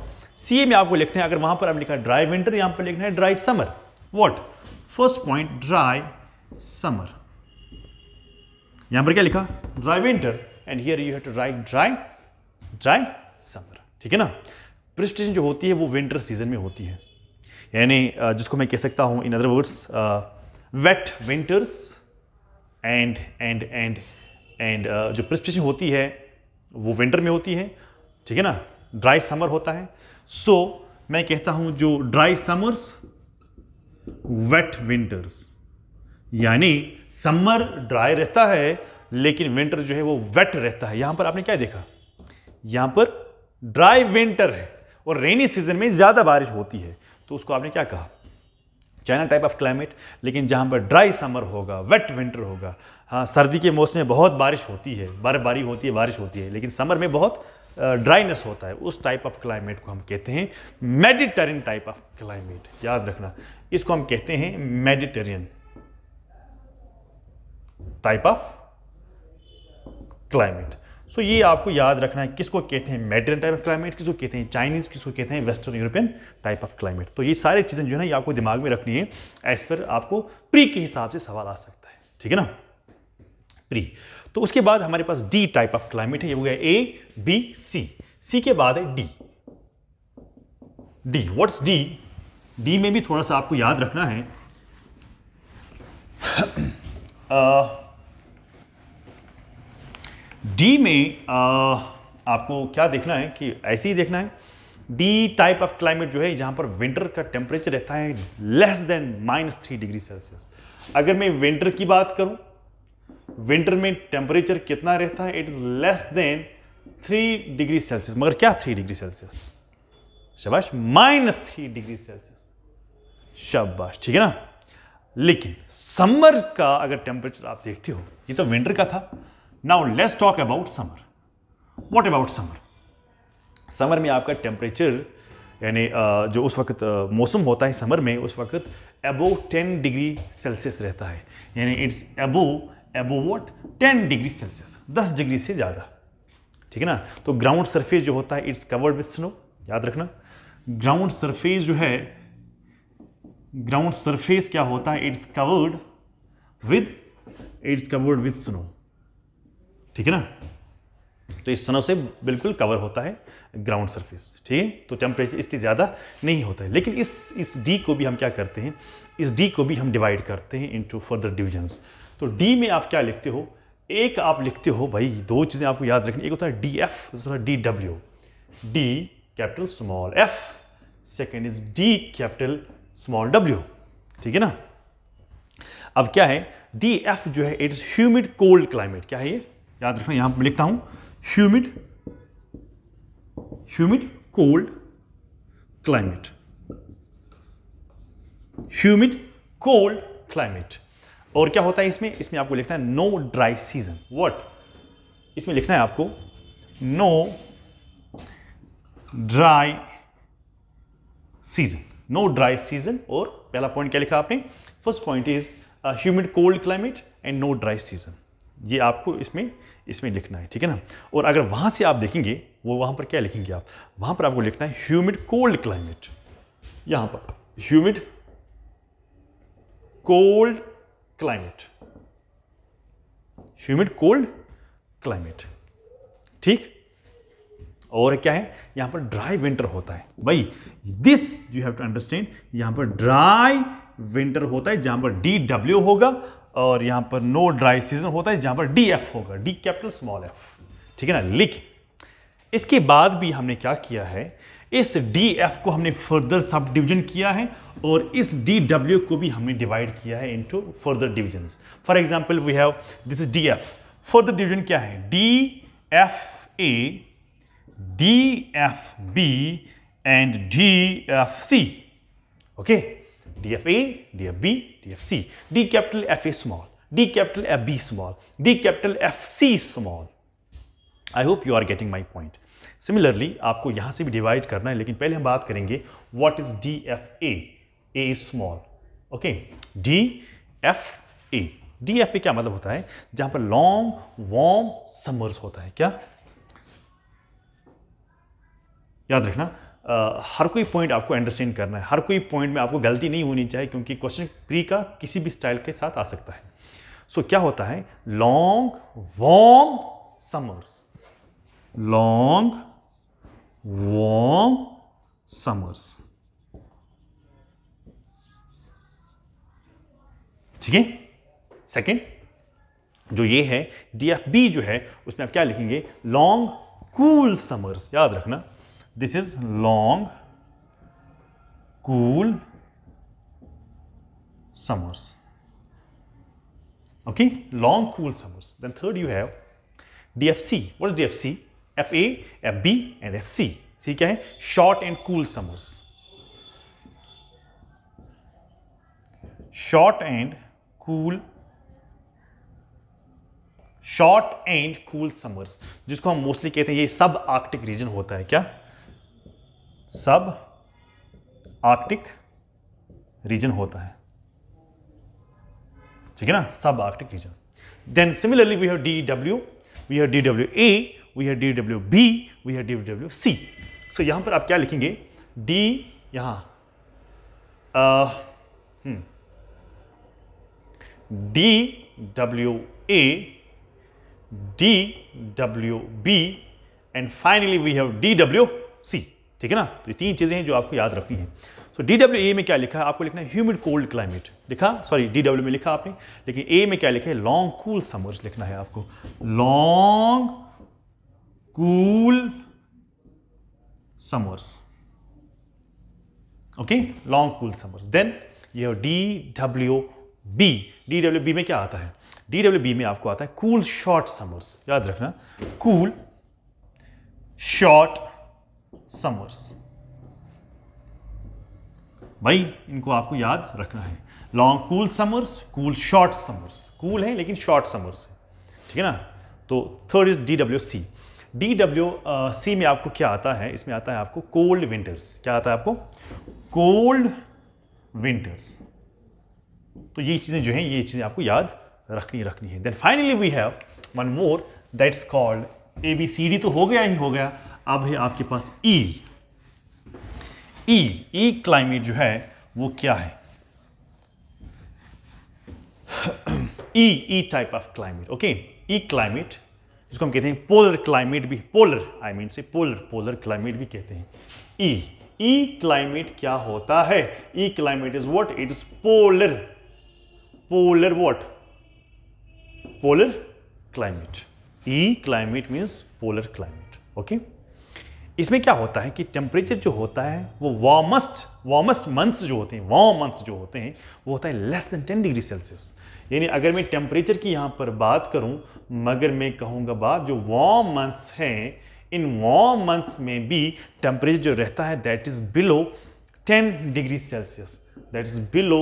C में आपको लिखना है अगर वहां पर आप लिखा ड्राई विंटर यहां पर लिखना है dry summer what first point dry summer यहां पर क्या लिखा dry winter and here you have to dry dry summer ठीक है ना प्रिस्टेशन जो होती है वो विंटर सीजन में होती है यानी जिसको मैं कह सकता हूं in other words wet winters and and and and जो प्रिस्टेशन होती है वो विंटर में होती है ठीक है ना ड्राई समर होता है सो so, मैं कहता हूं जो ड्राई समर्स वेट विंटर्स यानी समर ड्राई रहता है लेकिन विंटर जो है वो वेट रहता है यहां पर आपने क्या देखा यहां पर ड्राई विंटर है और रेनी सीजन में ज़्यादा बारिश होती है तो उसको आपने क्या कहा चाइना टाइप ऑफ क्लाइमेट लेकिन जहां पर ड्राई समर होगा वेट विंटर होगा हाँ सर्दी के मौसम में बहुत बारिश होती है बर्फबारी होती है बारिश होती है लेकिन समर में बहुत ड्राइनेस होता है उस टाइप ऑफ क्लाइमेट को हम कहते हैं मेडिटेरियन टाइप ऑफ क्लाइमेट याद रखना इसको हम कहते हैं Mediterranean type of climate so ये आपको याद रखना है किसको कहते हैं मेडिटेरियन टाइप ऑफ क्लाइमेट किसको कहते हैं चाइनीज किसको कहते हैं western European type of climate तो ये सारी चीज़ें जो है ना ये आपको दिमाग में रखनी है एज पर आपको प्री के हिसाब से सवाल आ सकता है ठीक है ना प्री तो उसके बाद हमारे पास डी टाइप ऑफ क्लाइमेट है ये हो गया ए बी सी सी के बाद है D D what's D D में भी थोड़ा सा आपको याद रखना है डी *clears throat* में uh, आपको क्या देखना है कि ऐसे ही देखना है डी टाइप ऑफ क्लाइमेट जो है जहां पर विंटर का टेम्परेचर रहता है less than minus three degree Celsius अगर मैं विंटर की बात करूं विंटर में टेम्परेचर कितना रहता है it is less than three degree Celsius मगर क्या थ्री डिग्री सेल्सियस शबाश माइनस थ्री डिग्री सेल्सियस शबाश ठीक है ना लेकिन समर का अगर टेम्परेचर आप देखते हो ये तो विंटर का था now let's talk about summer what about summer summer में आपका टेम्परेचर यानी जो उस वक्त मौसम होता है समर में उस वक्त अबो टेन डिग्री सेल्सियस रहता है यानी it's above above what ten degree Celsius दस डिग्री से ज़्यादा ठीक है ना तो ग्राउंड सरफेस जो होता है इट्स कवर्ड विथ स्नो याद रखना ग्राउंड सरफेस जो है ग्राउंड सरफेस क्या होता है it's covered with it's covered with snow ठीक है ना तो इस स्नो से बिल्कुल कवर होता है ग्राउंड सरफेस ठीक है तो टेम्परेचर इसलिए ज़्यादा नहीं होता है लेकिन इस इस डी को भी हम क्या करते हैं इस डी को भी हम डिवाइड करते हैं इनटू फर्दर डिविजन्स तो डी में आप क्या लिखते हो एक आप लिखते हो भाई दो चीज़ें आपको याद रखनी एक होता है डी एफ दूसरा D W D capital small F second is D capital small W ठीक है ना अब क्या है डी एफ जो है it is humid cold climate क्या है ये याद रखना यहां पर लिखता हूं humid humid cold climate humid cold climate और क्या होता है इसमें इसमें आपको लिखना है नो ड्राई सीजन वट इसमें लिखना है आपको no dry season no dry season और पहला पॉइंट क्या लिखा आपने first point is humid cold climate and no dry season ये आपको इसमें इसमें लिखना है ठीक है ना और अगर वहां से आप देखेंगे वो वहां पर क्या लिखेंगे आप वहां पर आपको लिखना है ह्यूमिड कोल्ड क्लाइमेट यहां पर humid cold climate humid cold climate ठीक और क्या है यहां पर ड्राई विंटर होता है भाई this you have to understand यहां पर ड्राई विंटर होता है जहां पर डी डब्ल्यू होगा और यहां पर नो ड्राई सीजन होता है जहां पर डी एफ होगा डी कैपिटल स्मॉल एफ ठीक है ना लिख इसके बाद भी हमने क्या किया है इस डी एफ को हमने फर्दर सब डिविजन किया है और इस डी डब्ल्यू को भी हमने डिवाइड किया है into further division for example we have this is D F further division क्या है D F A D F B and D F C okay D F A D F B D F C D capital F A small D capital F B small D capital F C small I hope you are getting my point similarly आपको यहाँ से भी divide करना है लेकिन पहले हम बात करेंगे what is D F A A is small okay D F A D F A क्या मतलब होता है जहां पर लॉन्ग वॉर्म समर्स होता है क्या याद रखना Uh, हर कोई पॉइंट आपको अंडरस्टैंड करना है हर कोई पॉइंट में आपको गलती नहीं होनी चाहिए क्योंकि क्वेश्चन प्री का किसी भी स्टाइल के साथ आ सकता है सो so, क्या होता है long warm summers long warm summers ठीक है सेकेंड जो ये है डी एफ बी जो है उसमें आप क्या लिखेंगे लॉन्ग कूल समर्स याद रखना this is long cool summers okay long cool summers then third you have D F C what D F C F A F B and F C C क्या है short and cool summers short and cool short and cool summers जिसको हम mostly कहते हैं ये सब Arctic reason होता है क्या सब आर्कटिक रीजन होता है ठीक है ना सब Arctic region then similarly we have D W we have D W A we have D W B we have D W C so यहां पर आप क्या लिखेंगे डी यहां D W A D W B and finally we have D W C ठीक है ना तो ये तीन चीज़ें हैं जो आपको याद रखनी है सो डी डब्ल्यू ए में क्या लिखा है आपको लिखना है ह्यूमिड कोल्ड क्लाइमेट लिखा सॉरी डी डब्ल्यू में लिखा आपने लेकिन ए में क्या लिखा है लॉन्ग कूल समर्स लिखना है आपको long cool summers. Okay, long cool summers. Then ये DWB. DWB में क्या आता है DWB में आपको आता है cool short summers. याद रखना cool short summers. भाई इनको आपको याद रखना है long cool summers cool short summers cool है लेकिन शॉर्ट समर्स है ठीक है ना तो third is D W C D W C में आपको क्या आता है इसमें आता है आपको कोल्ड विंटर्स क्या आता है आपको कोल्ड विंटर्स तो ये चीज़ें जो हैं ये चीज़ें आपको याद रखनी रखनी है then finally we have one more that's called A B C D तो हो गया ही हो गया अब है आपके पास ई ई ई क्लाइमेट जो है वो क्या है E E type of climate okay E climate जिसको हम कहते हैं पोलर क्लाइमेट भी पोलर आई मीन से पोलर पोलर क्लाइमेट भी कहते हैं ई ई क्लाइमेट क्या होता है E climate is what it is polar polar what polar climate E climate means polar climate okay इसमें क्या होता है कि टेम्परेचर जो होता है वो वार्मस्ट वार्मस्ट मंथ्स जो होते हैं वार्म मंथ्स जो होते हैं वो होता है less than ten degree Celsius यानी अगर मैं टेम्परेचर की यहाँ पर बात करूँ मगर मैं कहूँगा बात जो वॉम मंथ्स हैं इन वॉम मंथ्स में भी टेम्परेचर जो रहता है that is below 10 degree Celsius that is below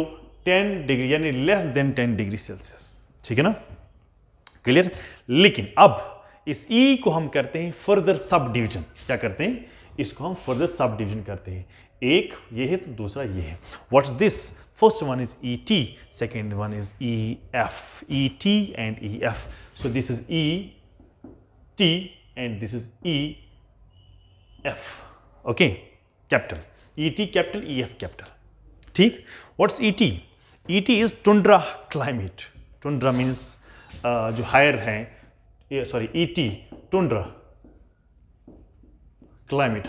10 degree यानी लेस देन 10 डिग्री सेल्सियस ठीक है ना क्लियर लेकिन अब इस ई e को हम करते हैं फर्दर सब डिवीजन क्या करते हैं इसको हम फर्दर सब डिवीजन करते हैं एक ये है तो दूसरा ये है what's this First one is ET, second one is EF, ET and EF. So this is ET and this is EF, okay, capital, ET capital, EF capital. Theek? What's ET? ET is tundra climate, tundra means uh, higher, hai. sorry, ET, tundra climate,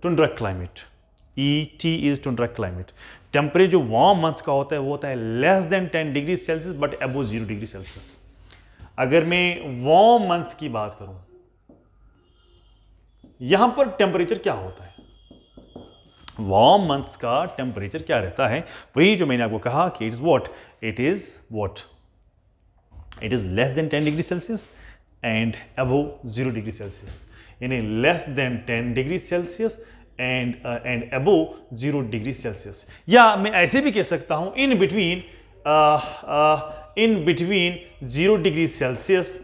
tundra climate, ET is tundra climate. Temperature जो warm months का होता है वो होता है less than ten degree Celsius but above zero degree Celsius अगर मैं warm months की बात करूं यहां पर टेम्परेचर क्या होता है वार्म मंथ्स का टेम्परेचर क्या रहता है वही जो मैंने आपको कहा कि it is what it is what it is less than ten degree Celsius and above zero degree Celsius यानी less than ten degree Celsius and and above zero degree Celsius या मैं ऐसे भी कह सकता हूँ in between in between zero degree Celsius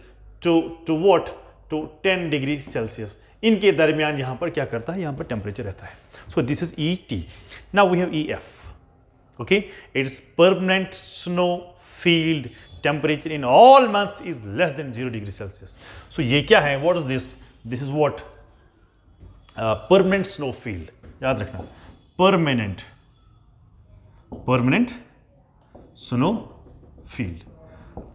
to to what to ten degree Celsius इनके दरमियान यहाँ पर क्या करता है यहाँ पर टेम्परेचर रहता है so this is E T now we have E F okay it's permanent snow field temperature in all months is less than zero degree Celsius so ये क्या है what is this this is what permanent snow field याद रखना permanent permanent snow field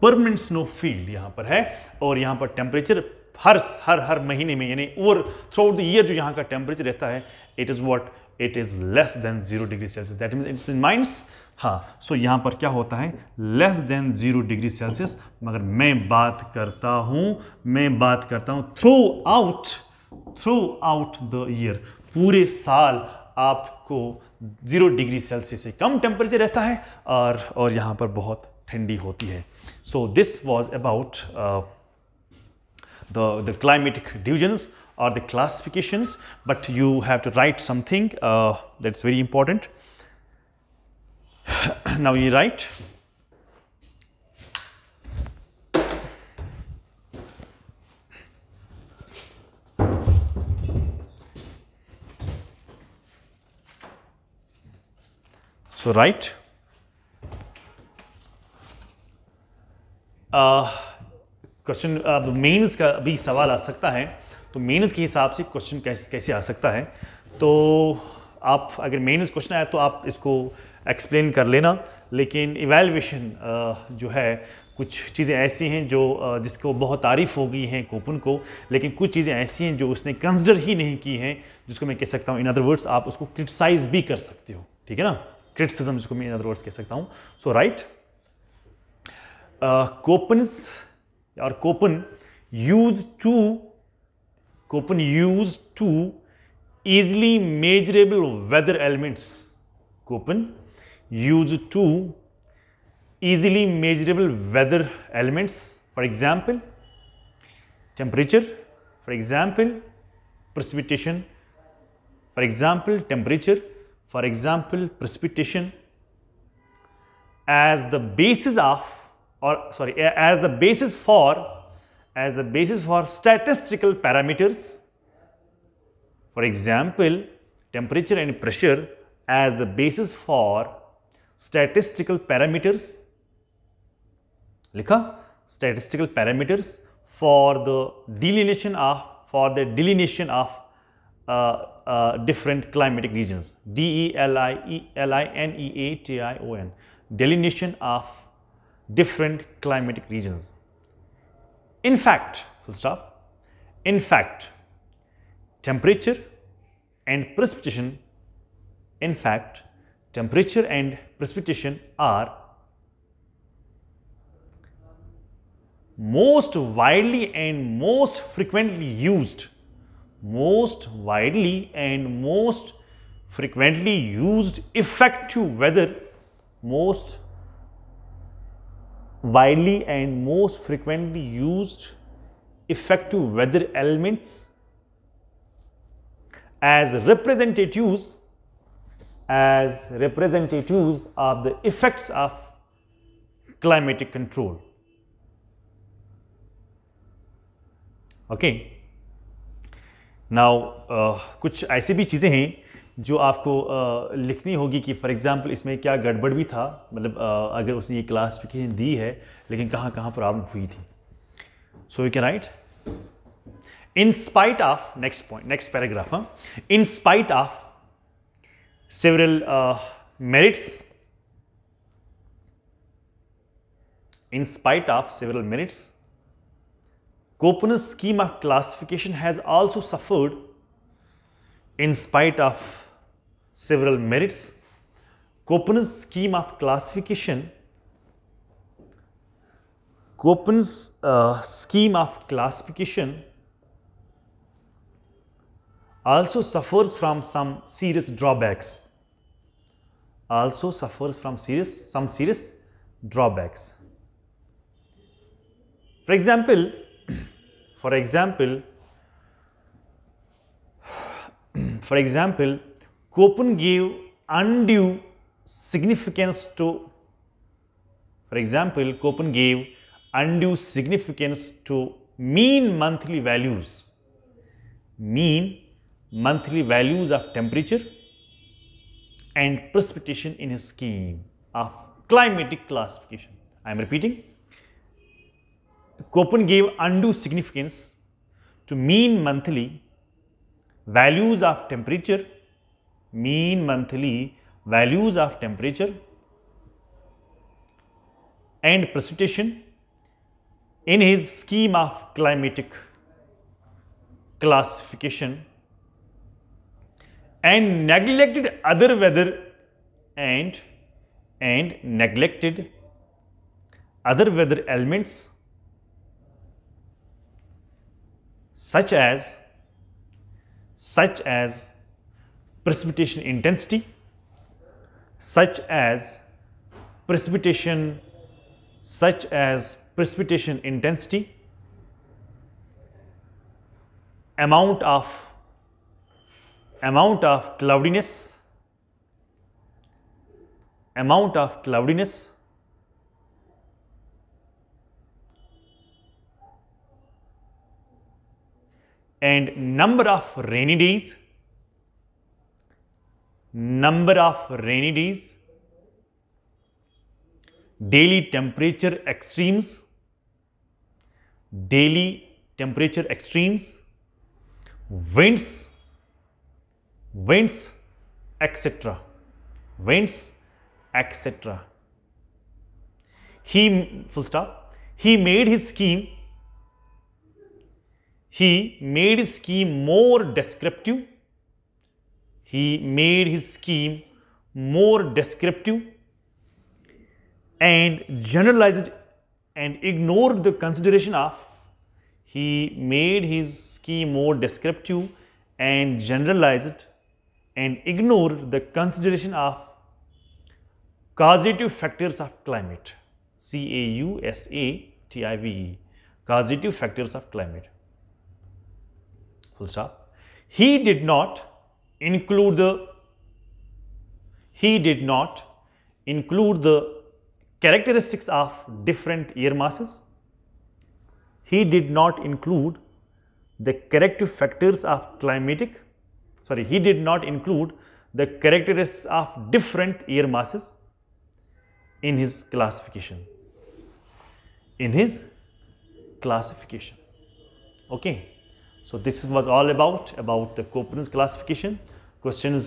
permanent snow field यहां पर है और यहां पर टेम्परेचर हर हर हर महीने में यानी over throughout the year जो यहां का टेम्परेचर रहता है it is what it is less than zero degree Celsius that mean it's in minus हाँ सो so यहां पर क्या होता है less than zero degree Celsius मगर मैं बात करता हूं मैं बात करता हूं throughout throughout the year पूरे साल आपको जीरो डिग्री सेल्सियस से कम टेम्परेचर रहता है और और यहाँ पर बहुत ठंडी होती है so this was about the climatic divisions और the classifications but you have to write something that's very important now you write So right. Question अब मेंस का भी सवाल आ सकता है तो मेंस के हिसाब से क्वेश्चन कैसे कैसे आ सकता है तो आप अगर मेंस क्वेश्चन आया तो आप इसको एक्सप्लेन कर लेना लेकिन इवेल्युएशन uh, जो है कुछ चीज़ें ऐसी हैं जो uh, जिसको बहुत तारीफ़ हो गई हैं कोपन को लेकिन कुछ चीज़ें ऐसी हैं जो उसने कंसिडर ही नहीं की हैं जिसको मैं कह सकता हूँ इन अदर वर्ड्स आप उसको क्रिटिसाइज़ भी कर सकते हो ठीक है ना क्रिटिसिज्म जिसको मैं इन अदर वर्ड्स कह सकता हूँ सो राइट कोपन्स और Koppen use to Koppen use to easily measurable weather elements Koppen use to easily measurable weather elements for example temperature for example precipitation for example temperature For example, precipitation as the basis of or sorry as the basis for as the basis for statistical parameters. For example, temperature and pressure as the basis for statistical parameters. Likha statistical parameters for the delineation of for the delineation of uh, uh, different climatic regions. D-E-L-I-E-L-I-N-E-A-T-I-O-N. Delineation of different climatic regions. In fact, full stop, in fact, temperature and precipitation, in fact, temperature and precipitation are most widely and most frequently used most widely and most frequently used effective weather most widely and most frequently used effective weather elements as representatives as representatives of the effects of climatic control okay now uh, कुछ ऐसी भी चीज़ें हैं जो आपको uh, लिखनी होगी कि फॉर एग्ज़ाम्पल इसमें क्या गड़बड़ भी था मतलब uh, अगर उसने ये क्लासिफिकेशन दी है लेकिन कहाँ कहाँ प्रॉब्लम हुई थी so you can write in spite of next point next paragraph हम in spite of several merits in spite of several merits Kopernikus' scheme of classification has also suffered in spite of several merits. Kopernikus' scheme of classification Kopernikus' uh, scheme of classification also suffers from some serious drawbacks also suffers from serious some serious drawbacks for example for example, for example, Copen gave undue significance to, for example, Copen gave undue significance to mean monthly values, mean monthly values of temperature and precipitation in his scheme of climatic classification. I am repeating Koppen gave undue significance to mean monthly values of temperature, mean monthly values of temperature and precipitation in his scheme of climatic classification and neglected other weather and and neglected other weather elements such as such as precipitation intensity such as precipitation such as precipitation intensity amount of amount of cloudiness amount of cloudiness and number of rainy days number of rainy days daily temperature extremes daily temperature extremes winds winds etc winds etc he full stop he made his scheme he made his scheme more descriptive. He made his scheme more descriptive and generalized and ignored the consideration of. He made his scheme more descriptive and generalized and ignored the consideration of causative factors of climate. C-A-U-S-A-T-I-V-E, causative factors of climate full stop. He did not include the he did not include the characteristics of different air masses. He did not include the corrective factors of climatic sorry he did not include the characteristics of different air masses in his classification in his classification okay so this was all about about the Koppen's classification question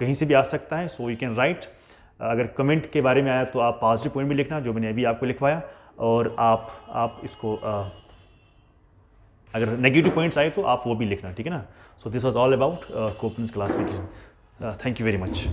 कहीं से भी आ सकता है so you can write अगर comment के बारे में आया तो आप पॉजिटिव पॉइंट भी लिखना जो मैंने अभी आपको लिखवाया और आप आप इसको uh, अगर नेगेटिव पॉइंट्स आए तो आप वो भी लिखना ठीक है ना so this was all about Koppen's classification thank you very much